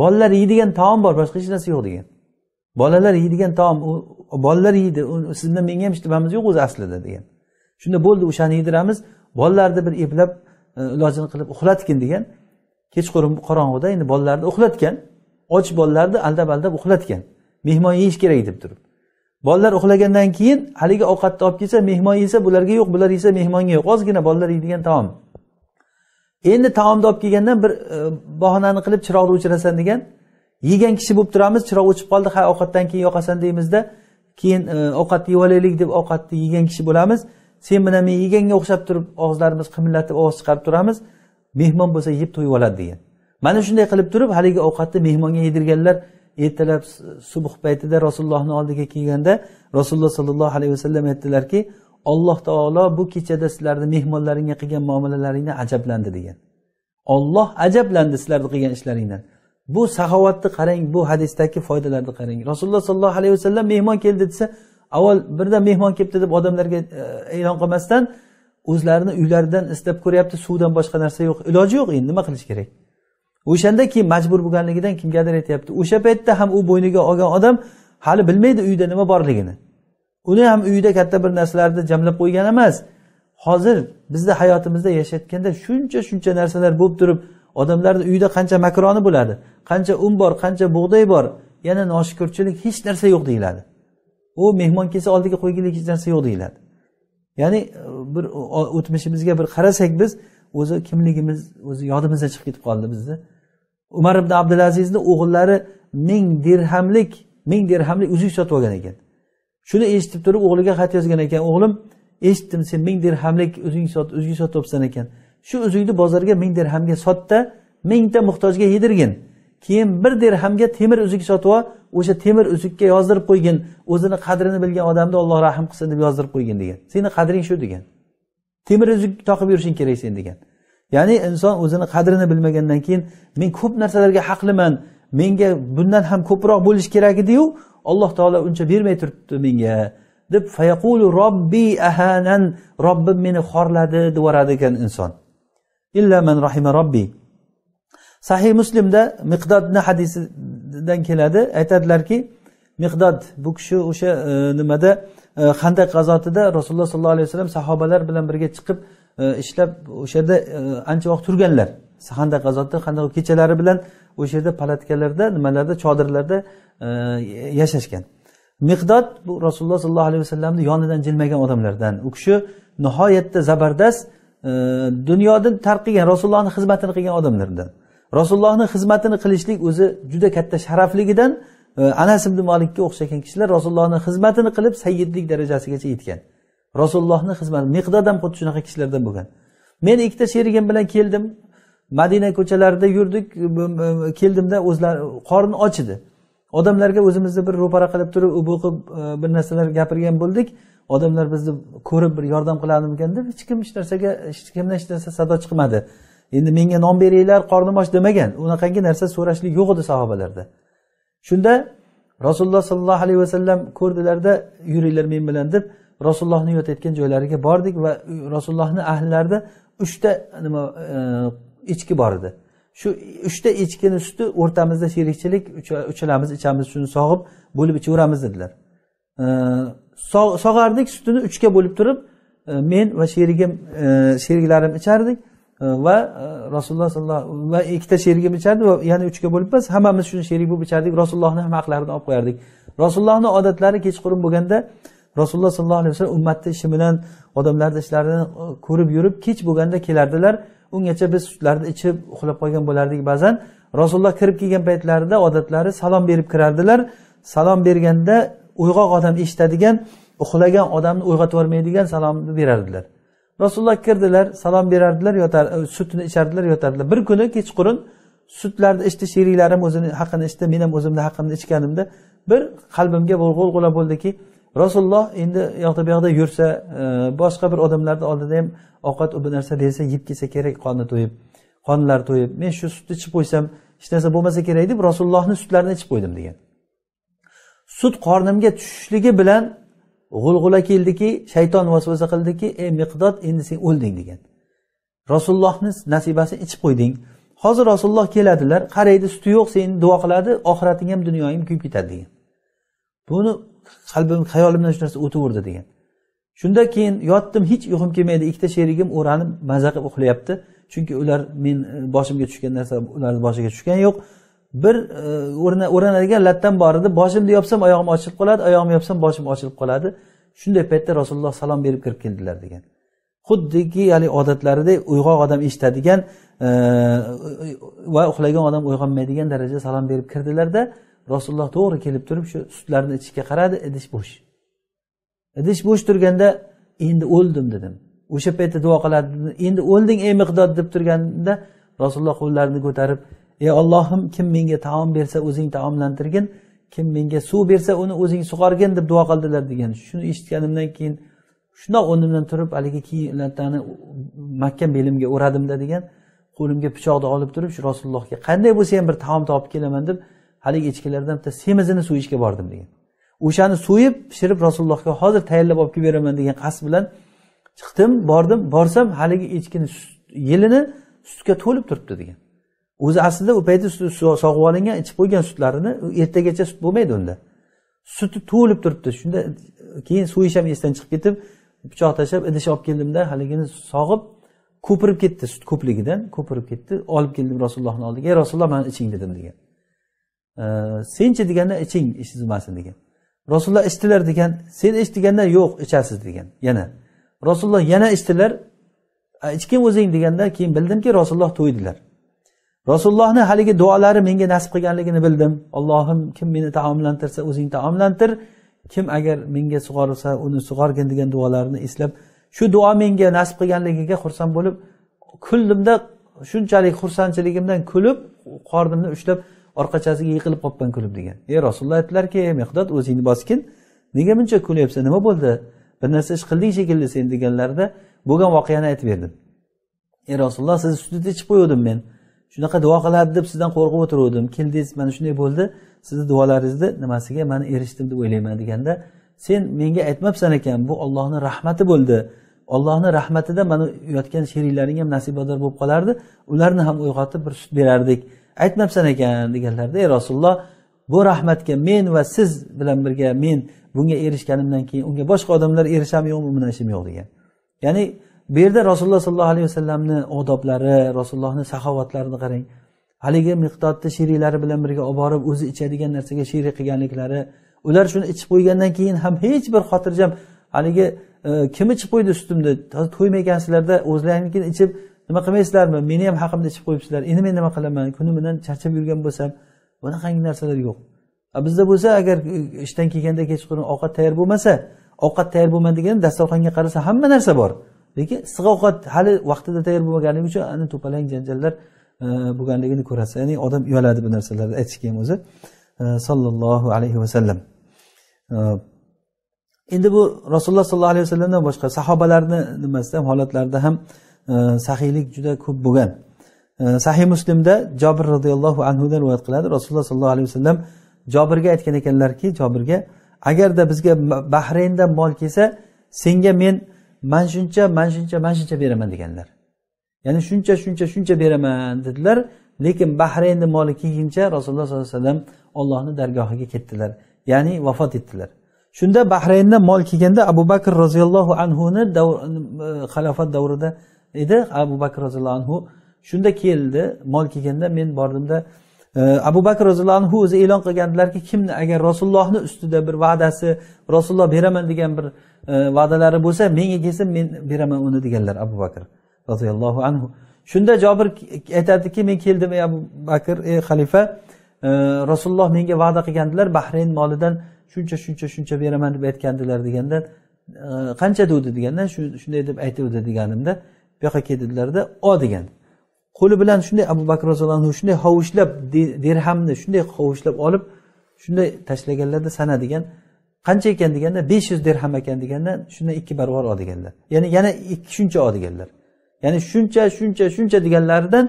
bolalar yeydigan taom bor boshqa hech narsa yo'q degan bolalar yeydigan taom bolalar yeydi bilan menga ham ishtimamiz yo'q o'zi aslida degan shunda bo'ldi o'shani yediramiz bolalarni bir eplab e, ilojini qilib uxlatgin degan kechqurun qorong'uda endi bolalarni uxlatgan och bolalarni aldab aldab uxlatgan mehmon yeyish kerak deb turib bolalar uxlagandan keyin haligi ovqatni olib kelsa mehmon yesa bularga yo'q bular yesa mehmonga yo'q ozgina bolalar yeydigan taom endi taomni olib kelgandan bir e, bahonani qilib chiroqni o'chirasan degan yegan kishi bo'lib turamiz chiroq o'chib qoldi ha ovqatdan keyin yoqasan deymizda keyin e, ovqatni yeb olaylik deb ovqatni yegan kishi bo'lamiz sen bilan men yeganga o'xshab turib og'izlarimiz qimillatib ovoz chiqarib turamiz mehmon bo'lsa yeb to'yib oladi degan mana shunday qilib turib haligi ovqatni mehmonga yedirganlar ertalab subh paytida rasulullohni oldiga kelganda rasululloh sollallohu alayhi vasallam aytdilarki alloh taolo bu kechada sizlarni mehmonlaringga qilgan muomalalaringdan ajablandi degan olloh ajablandi sizlarni qilgan ishlaringdan bu saxovatni qarang bu hadisdagi foydalarni qarang rasululloh sollallohu alayhi vasallam mehmon keldi desa avval birdan mehmon kelibdi deb odamlarga e, e'lon qilmasdan o'zlarini uylaridan istab ko'ryapti suvdan boshqa narsa yo'q iloji yo'q endi nima qilish kerak o'shanda keyin majbur bo'lganligidan kimgadir aytyapti o'sha paytda ham u bo'yniga olgan odam hali bilmaydi uyda nima borligini uni ham uyida katta bir narsalarni jamlab qo'ygan emas hozir bizni hayotimizda yashayotganda shuncha shuncha narsalar bo'lib turib odamlarni uyida qancha makroni bo'ladi qancha un um bor qancha bug'doy bor yana noshukurchilik hech narsa yo'q deyiladi u mehmon kelsa oldiga qo'ygilik hech narsa yo'q deyiladi ya'ni bir o'tmishimizga bir qarasak biz o'zi kimligimiz o'zi yodimizdan chiqib ketib qoldi bizni umar ibn abdulazizni o'g'illari ming dirhamlik ming dirhamlik uzuk sotib olgan ekan shuni eshitib turib o'g'liga xat yozgan ekan o'g'lim eshitdim sen ming dirhamlik uzuk sot uzuk sotib olibsan ekan shu uzukni bozorga ming dirhamga sotda mingta muhtojga yedirgin keyin bir dirhamga temir uzuk sotib ol o'sha temir uzukka yozdirib qo'ygin o'zini qadrini bilgan odamni olloh rahm qilsin deb yozdirib qo'ygin degan seni qadring shu degan temir uzuk toqib yurishing kerak sen degan ya'ni inson o'zini qadrini bilmagandan keyin men ko'p narsalarga haqliman menga bundan ham ko'proq bo'lishi kerak ediyu alloh taolo uncha bermay turibdi menga deb fayaqulu robbi ahanan robbim meni xorladi deb ekan inson illa man rahima robbi sahih muslimda miqdodni hadisidan keladi aytadilarki miqdod bu kishi o'sha e, nimada e, xandaq g'azotida rasululloh sollallohu alayhi vasallam sahobalar bilan birga chiqib E, ishlab o'sha yerda e, ancha vaqt turganlar handaq g'azotda handaq kechalari bilan o'sha yerda palatkalarda nimalarda chodirlarda e, yashashgan miqdod bu rasululloh sollallohu alayhi vasallamni yonidan jilmagan odamlardan u kishi nihoyatda zabardast dunyodan tark qilgan rasulullohni xizmatini qilgan odamlardan rasulullohni xizmatini qilishlik o'zi juda katta sharafligidan anas ibn molikka o'xshagan kishilar rasulullohni xizmatini qilib sayyidlik darajasigacha yetgan rasulullohni xizmati miqdod ham xuddi shunaqa kishilardan bo'lgan men ikkita sherigim bilan keldim madina ko'chalarida yurdik keldimda o'zlari qorni och edi odamlarga o'zimizni bir ro'para qilib turib u bu e, bir narsalar gapirgan bo'ldik odamlar bizni ko'rib bir yordam qilarmikan deb hech kim hech narsaga hech kimdan hech narsa sado chiqmadi endi menga non beringlar qornim och demagan unaqangi narsa so'rashlik yo'q edi sahobalarda shunda rasululloh sollallohu alayhi vasallam ko'rdilarda yuringlar men bilan deb rasulullohni yotayotgan joylariga bordik va rasulullohni ahillarida uchta nima echki bor edi shu uchta echkini suti o'rtamizda sherikchilik uchalamiz ichamiz shuni sog'ib bo'lib ichaveramiz dedilar e, sog'ardik sutini uchga bo'lib turib e, men va sherigim e, sheriklarim ichardik va rasululloh sallallohu va ikkita sherigim ichardi va yana uchga bo'lib biz hammamiz shuni sherik bo'lib ichardik rasulullohni ham haqlarini olib qo'yardik rasulullohni odatlari kechqurun bo'lganda rasululloh sollallohu alayhi vasallam ummatni ishi bilan odamlarni ishlarini e, ko'rib yurib kech bo'lganda kelardilar ungacha biz sutlarni ichib uxlab qolgan bo'lardik ba'zan rasululloh kirib kelgan paytlarida odatlari salom berib kirardilar salom berganda uyg'oq odam eshitadigan uxlagan odamni uyg'otib yubormaydigan salomni berardilar rasululloh kirdilar salom berardilar yotar e, sutini ichardilar yotardilar bir kuni kechqurun sutlarni ichdi sheriklarim o'zini haqini ichdi men ham o'zimni haqimni ichganimda bir qalbimga g'ulg'ula bo'ldiki rasululloh endi u yoqda bu yoqda yursa e, boshqa bir odamlarni oldida ham ovqat bu narsa bersa yeb kelsa kerak qonni to'yib qonlari to'yib men shu sutni ichib qo'ysam hech narsa bo'lmasa kerak deb rasulullohni sutlarini ichib qo'ydim degan sut qornimga tushishligi bilan g'ulg'ula keldiki shayton vasvasa qildiki ey miqdod endi sen o'lding degan rasulullohni nasibasini ichib qo'yding hozir rasululloh keladilar qaraydi suti yo'q sen duo qiladi oxirating ham dunyoing ham kuyib ketadi degan buni qalbim xayolimdan shu narsa o'taverdi degan shunda keyin yotdim hech uyqum kelmaydi ikkita sherigim o'ranib maza qilib uxlayapti chunki ular men e, boshimga tushgan narsa ularni boshiga tushgani yo'q bir e, o'ranadigan lattam bor edi boshimni yopsam oyog'im ochilib qoladi oyog'imni yopsam boshim ochilib qoladi shunday paytda rasululloh salom berib kirib keldilar degan xuddiki haligi odatlaridek uyg'oq odam eshitadigan e, va uxlagan odam uyg'onmaydigan darajada salom berib kirdilarda rasululloh to'g'ri kelib turib shu sutlarni ichishga qaradi idish bo'sh idish bo'sh turganda endi o'ldim dedim o'sha paytda duo qiladi endi o'lding ey miqdod deb turganda rasululloh qo'llarini ko'tarib ey ollohim kim menga taom bersa o'zing taomlantirgin kim menga suv bersa uni o'zing sug'orgin deb duo qildilar degan shuni eshitganimdan keyin shundoq o'rnimdan turib haligi kiyimlatani mahkam belimga o'radimda degan qo'limga pichoqni olib turib shu rasulullohga qanday bo'lsa ham bir taom topib kelaman deb haligi echkilardan bitta semizini so'yishga bordim degan o'shani so'yib pishirib rasulullohga hozir tayyorlab olib kelib beraman degan qasd bilan chiqdim bordim borsam haligi echkini yelini sutga to'lib turibdi degan o'zi aslida u payti sog'ib olingan ichib qo'ygan sutlarini ertagacha sut bo'lmaydi unda suti to'lib turibdi shunda keyin so'yish ham esdan chiqib ketib pichoq tashlab idish olib keldimda haligini sog'ib ko'pirib ketdi sut ko'pligidan ko'pirib ketdi olib keldim rasulullohni oldiga ey rasululloh mani iching dedim degan senchi deganda iching ishizmasin degan rasululloh ichdilar degan sen ich deganda yo'q ichasiz degan yana rasululloh yana ichdilar ichgin o'zing deganda keyin bildimki rasululloh to'ydilar rasulullohni haligi duolari menga nasib qilganligini bildim allohim kim meni taomlantirsa o'zing taomlantir kim agar menga sug'orsa uni sug'orgin degan duolarini eslab shu duo menga nasib qilganligiga xursand bo'lib kuldimda shunchalik xursandchiligimdan kulib qornimni ushlab orqachasiga yiqilib qolibman kulib degan e rasululloh aytdilarki mehdod o'zingni bosgin nega buncha kulyapsan nima bo'ldi bir narsa ish qilding shekilli sen deganlarida bo'lgan voqeani aytib berdim ey rasululloh sizni sutida ichib qo'yuvdim men shunaqa duo qiladi deb sizdan qo'rqib o'tiruvdim keldingiz mana shunday bo'ldi sizni duolaringizni nimasiga man erishdim deb o'ylayman deganda sen menga aytmabsan ekan bu ollohni rahmati bo'ldi ollohni rahmatida mana yotgan sheriklaring ham nasibador bo'lib qolardi ularni ham uyg'otib bir sut berardik aytmabsan ekan deganlarida ey rasululloh bu rahmatga men va siz bilan birga men bunga erishganimdan keyin unga boshqa odamlar erishami yo'qmi bundan ishim yo'q degan ya'ni bu yerda rasululloh sollallohu alayhi vasallamni odoblari rasulullohni saxovatlarini qarang haligi miqdodni sheriklari bilan birga olib borib o'zi ichadigan narsaga sherik qilganliklari ular shuni ichib qo'ygandan keyin ham hech bir xotirjam haligi e, kim ichib qo'ydi sutimni to'ymagansizlarda o'zlaringnikini ichib nima qilmaysizlarmi meni ham haqimda ichib qo'yibsizlar endi men nima qilaman kuni bilan charchab yurgan bo'lsam bunaqangi narsalar yo'q bizda bo'lsa agar e, ishdan kelganda kechqurun ovqat tayyor bo'lmasa ovqat tayyor bo'lmadi degani dasturxonga qarasa hamma narsa bor lekin issiq ovqat hali vaqtida tayyor bo'lmaganligi uchun ana to'palang janjallar e, bo'lganligini ko'rasiz ya'ni odam uyaladi bu narsalarni aytishga ham o'zi e, sollallohu alayhi vasallam endi bu rasululloh sollallohu alayhi vasallamdan boshqa sahobalarni nimasida ham holatlarida ham sahiylik juda ko'p bo'lgan sahih muslimda jobir roziyallohu anhudan rivoyat qiladi rasululloh sollallohu alayhi vasallam jobirga aytgan ekanlarki jobirga agarda bizga bahrayndan mol kelsa senga men mana shuncha mana shuncha mana shuncha beraman deganlar ya'ni shuncha shuncha shuncha beraman dedilar lekin bahraynni moli kelguncha rasululloh sollallohu alayhi vasallam ollohni dargohiga ketdilar ya'ni vafot etdilar shunda bahrayndan mol kelganda abu bakr roziyallohu anhuni xalofat davrida edi abu bakr roziyallohu anhu shunda keldi mol kelganda men bordimda e, abu bakr roziyallohu anhu o'zi e'lon qilgandilarki kimni agar rasulullohni ustida bir va'dasi rasululloh beraman degan bir e, va'dalari bo'lsa menga kelsin men beraman uni deganlar abu bakr roziyallohu anhu shunda jobir aytadiki men keldim ey abu bakr ey xalifa e, rasululloh menga va'da qilgandilar bahrayn molidan shuncha shuncha shuncha beraman deb aytgandilar deganda qancha deganda shunday deb aytuvdi deganimda bu yoqqa ket dedilarda o degan qo'li bilan shunday abu bakr roziyallohu anhu shunday hovuchlab dirhamni shunday hovuchlab olib shunday tashlaganlarda sana degan qancha ekan deganda besh yuz dirham ekan deganda shundan ikki barobar ol deganlar ya'ni yana ikki shuncha ol deganlar ya'ni shuncha shuncha shuncha deganlaridan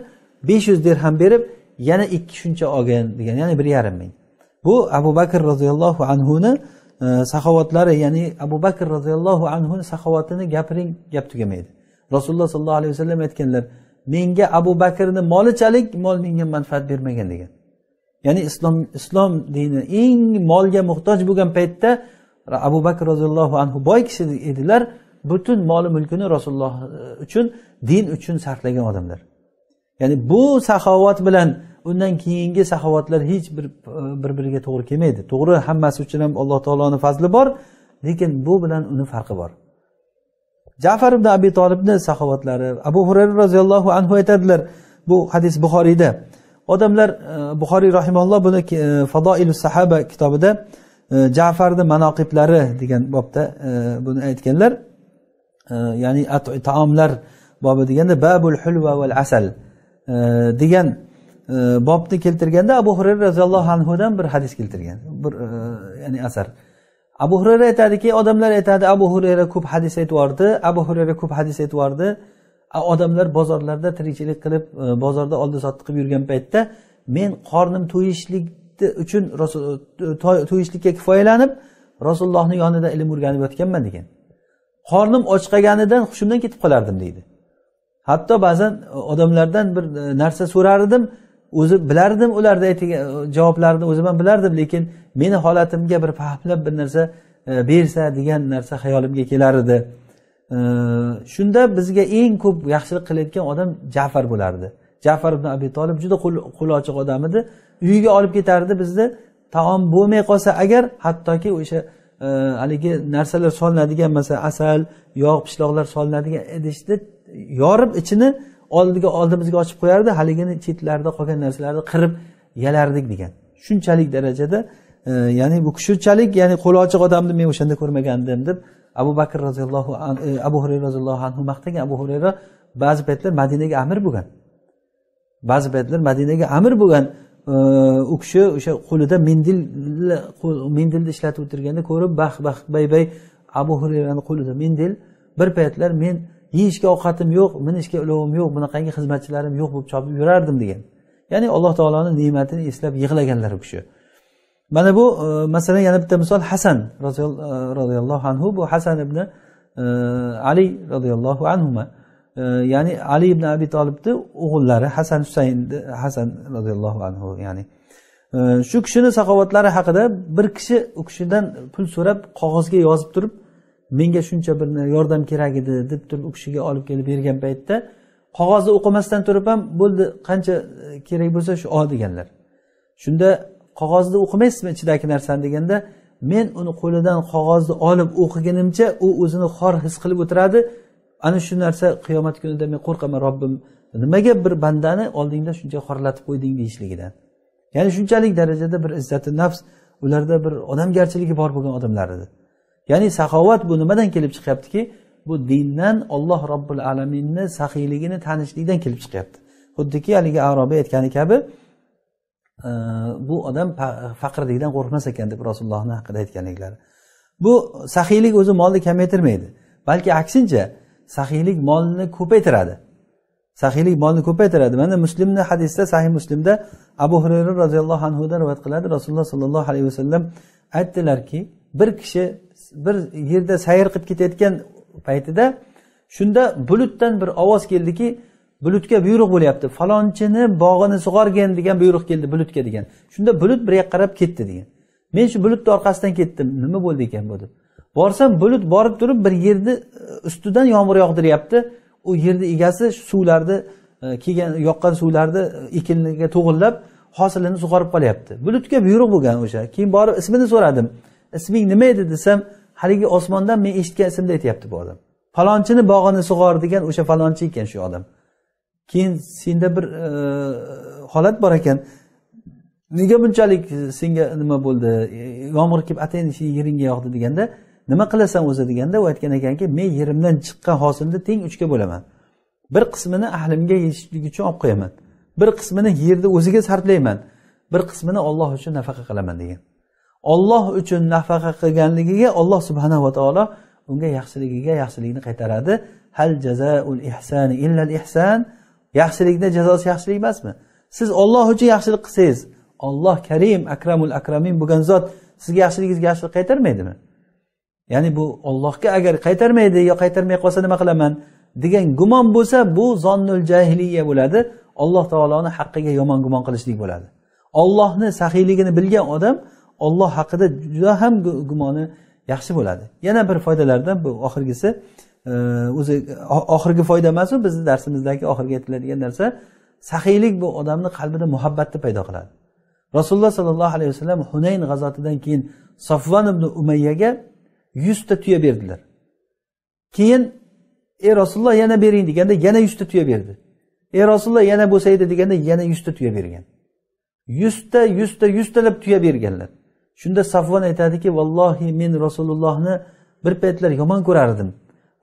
besh yuz dirham berib yana ikki shuncha olgan degan ya'ni bir yarim ming bu abu bakr roziyallohu anhuni e, saxovatlari ya'ni abu bakr roziyallohu anhuni saxovatini gapiring gap tugamaydi rasululloh sollallohu alayhi vasallam aytganlar menga abu bakrni molichalik mol menga manfaat bermagan degan ya'ni islom islom dini eng molga muhtoj bo'lgan paytda abu bakr roziyallohu anhu boy kishi edilar butun moli mulkini rasululloh e, uchun din uchun sarflagan odamlar ya'ni bu saxovat bilan undan keyingi saxovatlar hech bir e, bir biriga to'g'ri kelmaydi to'g'ri hammasi uchun ham alloh taoloni fazli bor lekin bu bilan uni farqi bor jafar ibn abi tolibni saxovatlari abu hurayra roziyallohu anhu aytadilar bu hadis buxoriyda odamlar e, buxoriy rahimalloh buni e, fadoilu sahaba kitobida e, jafarni manoqiblari degan bobda buni aytganlar ya'ni taomlar bobi deganda babul hulva val asal degan bobni keltirganda abu hurayra roziyallohu anhudan bir hadis keltirgan bir ya'ni asar abu hurayra aytadiki odamlar aytadi abu hurayra ko'p hadis aytibordi abu hurayra ko'p hadis aytibordi odamlar bozorlarda tirikchilik qilib e, bozorda oldi sotdi qilib yurgan paytda men qornim to'yishlik uchun e, to'yishlikka kifoyalanib rasulullohni yonida ilm o'rganib yotganman degan qornim och qolganidan hushimdan ketib qolardim deydi hatto ba'zan odamlardan bir e, narsa so'rar edim o'zi bilardim ularni aytgan javoblarini o'zim ham bilardim lekin meni holatimga bir fahmlab bir narsa e, bersa degan narsa xayolimga kelar edi e, shunda bizga eng ko'p yaxshilik qilayotgan odam jafar bo'lardi jafar ibn abi tolib juda qo'li ochiq odam edi uyiga olib ketardi bizni taom bo'lmay qolsa agar hattoki o'sha e, haligi narsalar solinadigan masalan asal yog' pishloqlar solinadigan idishni yorib ichini oldiga oldimizga ochib qo'yardi haligini chetlarida qolgan narsalarni qirib yalardik degan shunchalik darajada e, ya'ni bu shunchalik ya'ni qo'li ochiq odamni men o'shanda ko'rmagandim deb abu bakr roziyallohu anhu e, abu hurayra roziyallohu anhu maqtagan abu hurayra ba'zi paytlar madinaga amir bo'lgan ba'zi paytlar madinaga amir bo'lgan e, u kishi o'sha qo'lida mendil mendilni ishlatib o'tirganda ko'rib bah bah bay bay abu hurayrani qo'lida mendil bir paytlar men yeyishga ovqatim yo'q minishga ulovim yo'q bunaqangi xizmatchilarim yo'q bo'lib chopib yurardim degan ya'ni alloh taoloni ne'matini eslab yig'laganlar u kishi mana bu e, masalan yana bitta misol hasan roziyallohu e, anhu bu hasan ibn e, ali roziyallohu anhu e, ya'ni ali ibn abi tolibni o'g'illari hasan husayn hasan roziyallohu anhu ya'ni e, shu kishini saqovatlari haqida bir kishi u kishidan pul so'rab qog'ozga yozib turib menga shuncha bir yordam kerak edi deb turib u kishiga olib kelib bergan paytda qog'ozni o'qimasdan turib ham bo'ldi qancha e, kerak bo'lsa shu ol deganlar shunda qog'ozni o'qimaysizmi ichidagi narsani deganda men uni qo'lidan qog'ozni olib o'qiganimcha u o'zini xor his qilib o'tiradi ana shu narsa qiyomat kunida men qo'rqaman robbim nimaga bir bandani oldingda shuncha xorlatib qo'yding deyishligidan ya'ni shunchalik darajada bir izzati nafs ularda bir odamgarchiligi bor bo'lgan odamlar edi ya'ni saxovat bu nimadan kelib chiqyaptiki bu dindan olloh robbil alaminni saxiyligini tanishlikdan kelib chiqyapti xuddiki haligi arobiy aytgani kabi e, bu odam faqirlikdan qo'rqmas ekan deb rasulullohni haqida aytganliklari bu saxiylik o'zi molni kamaytirmaydi balki aksincha saxiylik molni ko'paytiradi saxiylik molni ko'paytiradi mana muslimni hadisda sahih muslimda abu hurayra roziyallohu anhudan rivoyat qiladi rasululloh sollallohu alayhi vasallam aytdilarki bir kishi bir yerda sayr qilib ketayotgan paytida shunda bulutdan bir ovoz keldiki bulutga buyruq bo'lyapti falonchini bog'ini sug'organ degan buyruq keldi bulutga degan shunda bulut bir yoqqa qarab ketdi degan men shu bulutni orqasidan ketdim nima bo'ldi ekan bu deb borsam bulut borib turib bir yerni e, ustidan yomg'ir yog'diryapti u yerni egasi shu suvlarni e, kelgan yoqqan suvlarni e, ekinlarga to'g'irlab hosilini sug'orib qolyapti bulutga buyruq bo'lgan o'sha keyin borib ismini so'radim isming nima edi desam haligi osmondan men eshitgan ismni aytyapti bu odam falonchini bog'ini sug'or degan o'sha falonchi ekan shu odam keyin senda bir e, holat bor ekan nega bunchalik senga nima bo'ldi yomg'ir kelib atayin yeringga yog'di deganda nima qilasan o'zi deganda u aytgan ekanki men yerimdan chiqqan hosilni teng uchga bo'laman bir qismini ahlimga yetishlik uchun olib qo'yaman bir qismini yerni o'ziga sarflayman bir qismini olloh uchun nafaqa qilaman degan olloh uchun nafaqa qilganligiga olloh subhanava taolo unga yaxshiligiga yaxshilikni qaytaradi hal jazaul ihsani illal ihsan yaxshilikni jazosi yaxshilik emasmi siz olloh uchun yaxshilik qilsangiz olloh karim akramul akramin bo'lgan zot sizga yaxshiligingizga yaxshilik qaytarmaydimi ya'ni bu ollohga agar qaytarmaydi yo qaytarmay qolsa nima qilaman degan gumon bo'lsa bu zonnul jahiliya bo'ladi alloh taoloni haqqiga yomon gumon qilishlik bo'ladi ollohni saxiyligini bilgan odam olloh haqida juda ham gumoni yaxshi bo'ladi yana bir foydalardan bu oxirgisi e, o'zi oxirgi foyda emasu bizni darsimizdagi oxirgi aytiladigan narsa saxiylik bu odamni qalbida muhabbatni paydo qiladi rasululloh sollallohu alayhi vasallam hunayn g'azotidan keyin sofvon ibn umayyaga yuzta tuya berdilar keyin ey rasululloh yana bering deganda yana yuzta tuya berdi ey rasululloh yana bo'lsa edi deganda yana yuzta tuya bergan yuzta yuzta yuztalab tuya berganlar shunda safvon aytadiki vallohi men rasulullohni bir paytlar yomon ko'rardim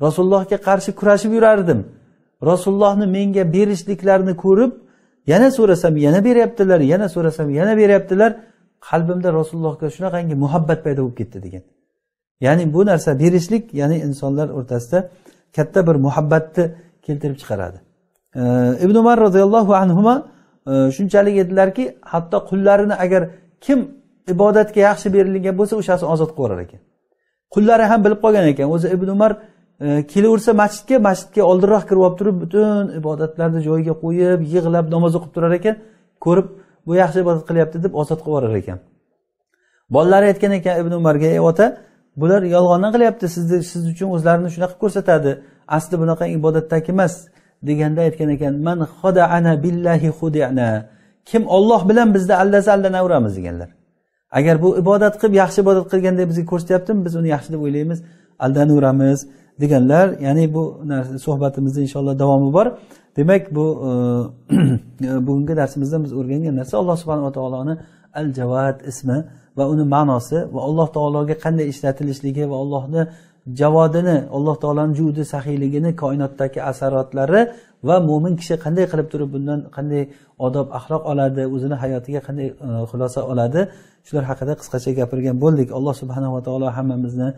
rasulullohga qarshi kurashib yurardim rasulullohni menga berishliklarini ko'rib yana so'rasam yana beryaptilar yana so'rasam yana beryaptilar qalbimda rasulullohga shunaqangi muhabbat paydo bo'lib ketdi degan ya'ni bu narsa berishlik ya'ni insonlar o'rtasida katta bir muhabbatni keltirib chiqaradi e, ibn umar roziyallohu anhu e, shunchalik edilarki hatto qullarini agar kim ibodatga yaxshi berilgan bo'lsa o'shasini ozod qilib yuborar ekan qullari ham bilib qolgan ekan o'zi ibn umar e, kelaversa masjidga masjidga oldinroq kirib olib turib butun ibodatlarni joyiga qo'yib yig'lab namoz o'qib turar ekan ko'rib bu yaxshi ibodat qilyapti deb ozod qilib yuborar ekan bolalari aytgan ekan ibn umarga ey ota bular yolg'ondan qilyapti sizni siz uchun o'zlarini shunaqa ko'rsatadi asli bunaqa ibodatdagi emas deganda aytgan ekan man ana billahi hudana kim olloh bilan bizni aldasa aldanaveramiz deganlar agar bu ibodat qilib yaxshi ibodat qilganday bizga ko'rsatyaptimi biz uni yaxshi deb o'ylaymiz aldanaveramiz deganlar ya'ni bu narsa suhbatimizni inshaalloh davomi bor demak bu e, bugungi darsimizda biz o'rgangan narsa alloh subhanava taoloni al javad ismi va uni ma'nosi va alloh taologa qanday ishlatilishligi va allohni javodini alloh taoloni judi sahiyligini koinotdagi asarotlari va mo'min kishi qanday qilib turib bundan qanday odob axloq oladi o'zini hayotiga qanday e, xulosa oladi shular haqida qisqacha gapirgan bo'ldik alloh subhanava taolo hammamizni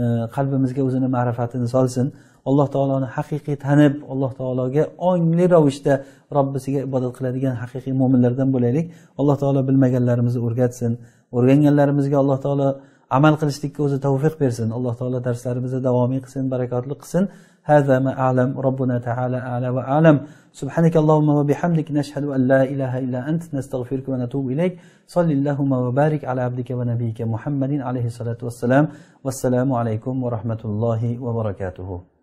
e, qalbimizga o'zini ma'rifatini solsin alloh taoloni haqiqiy tanib alloh taologa ongli ravishda robbisiga ibodat qiladigan haqiqiy mo'minlardan bo'laylik alloh taolo bilmaganlarimizni o'rgatsin o'rganganlarimizga alloh taolo amal qilishlikka o'zi tavfiq bersin alloh taolo darslarimizni davomiy qilsin barakotli qilsin هذا ما أعلم ربنا تعالى أعلى وأعلم سبحانك اللهم وبحمدك نشهد أن لا إله إلا أنت نستغفرك ونتوب إليك صل اللهم وبارك على عبدك ونبيك محمد عليه الصلاة والسلام والسلام عليكم ورحمة الله وبركاته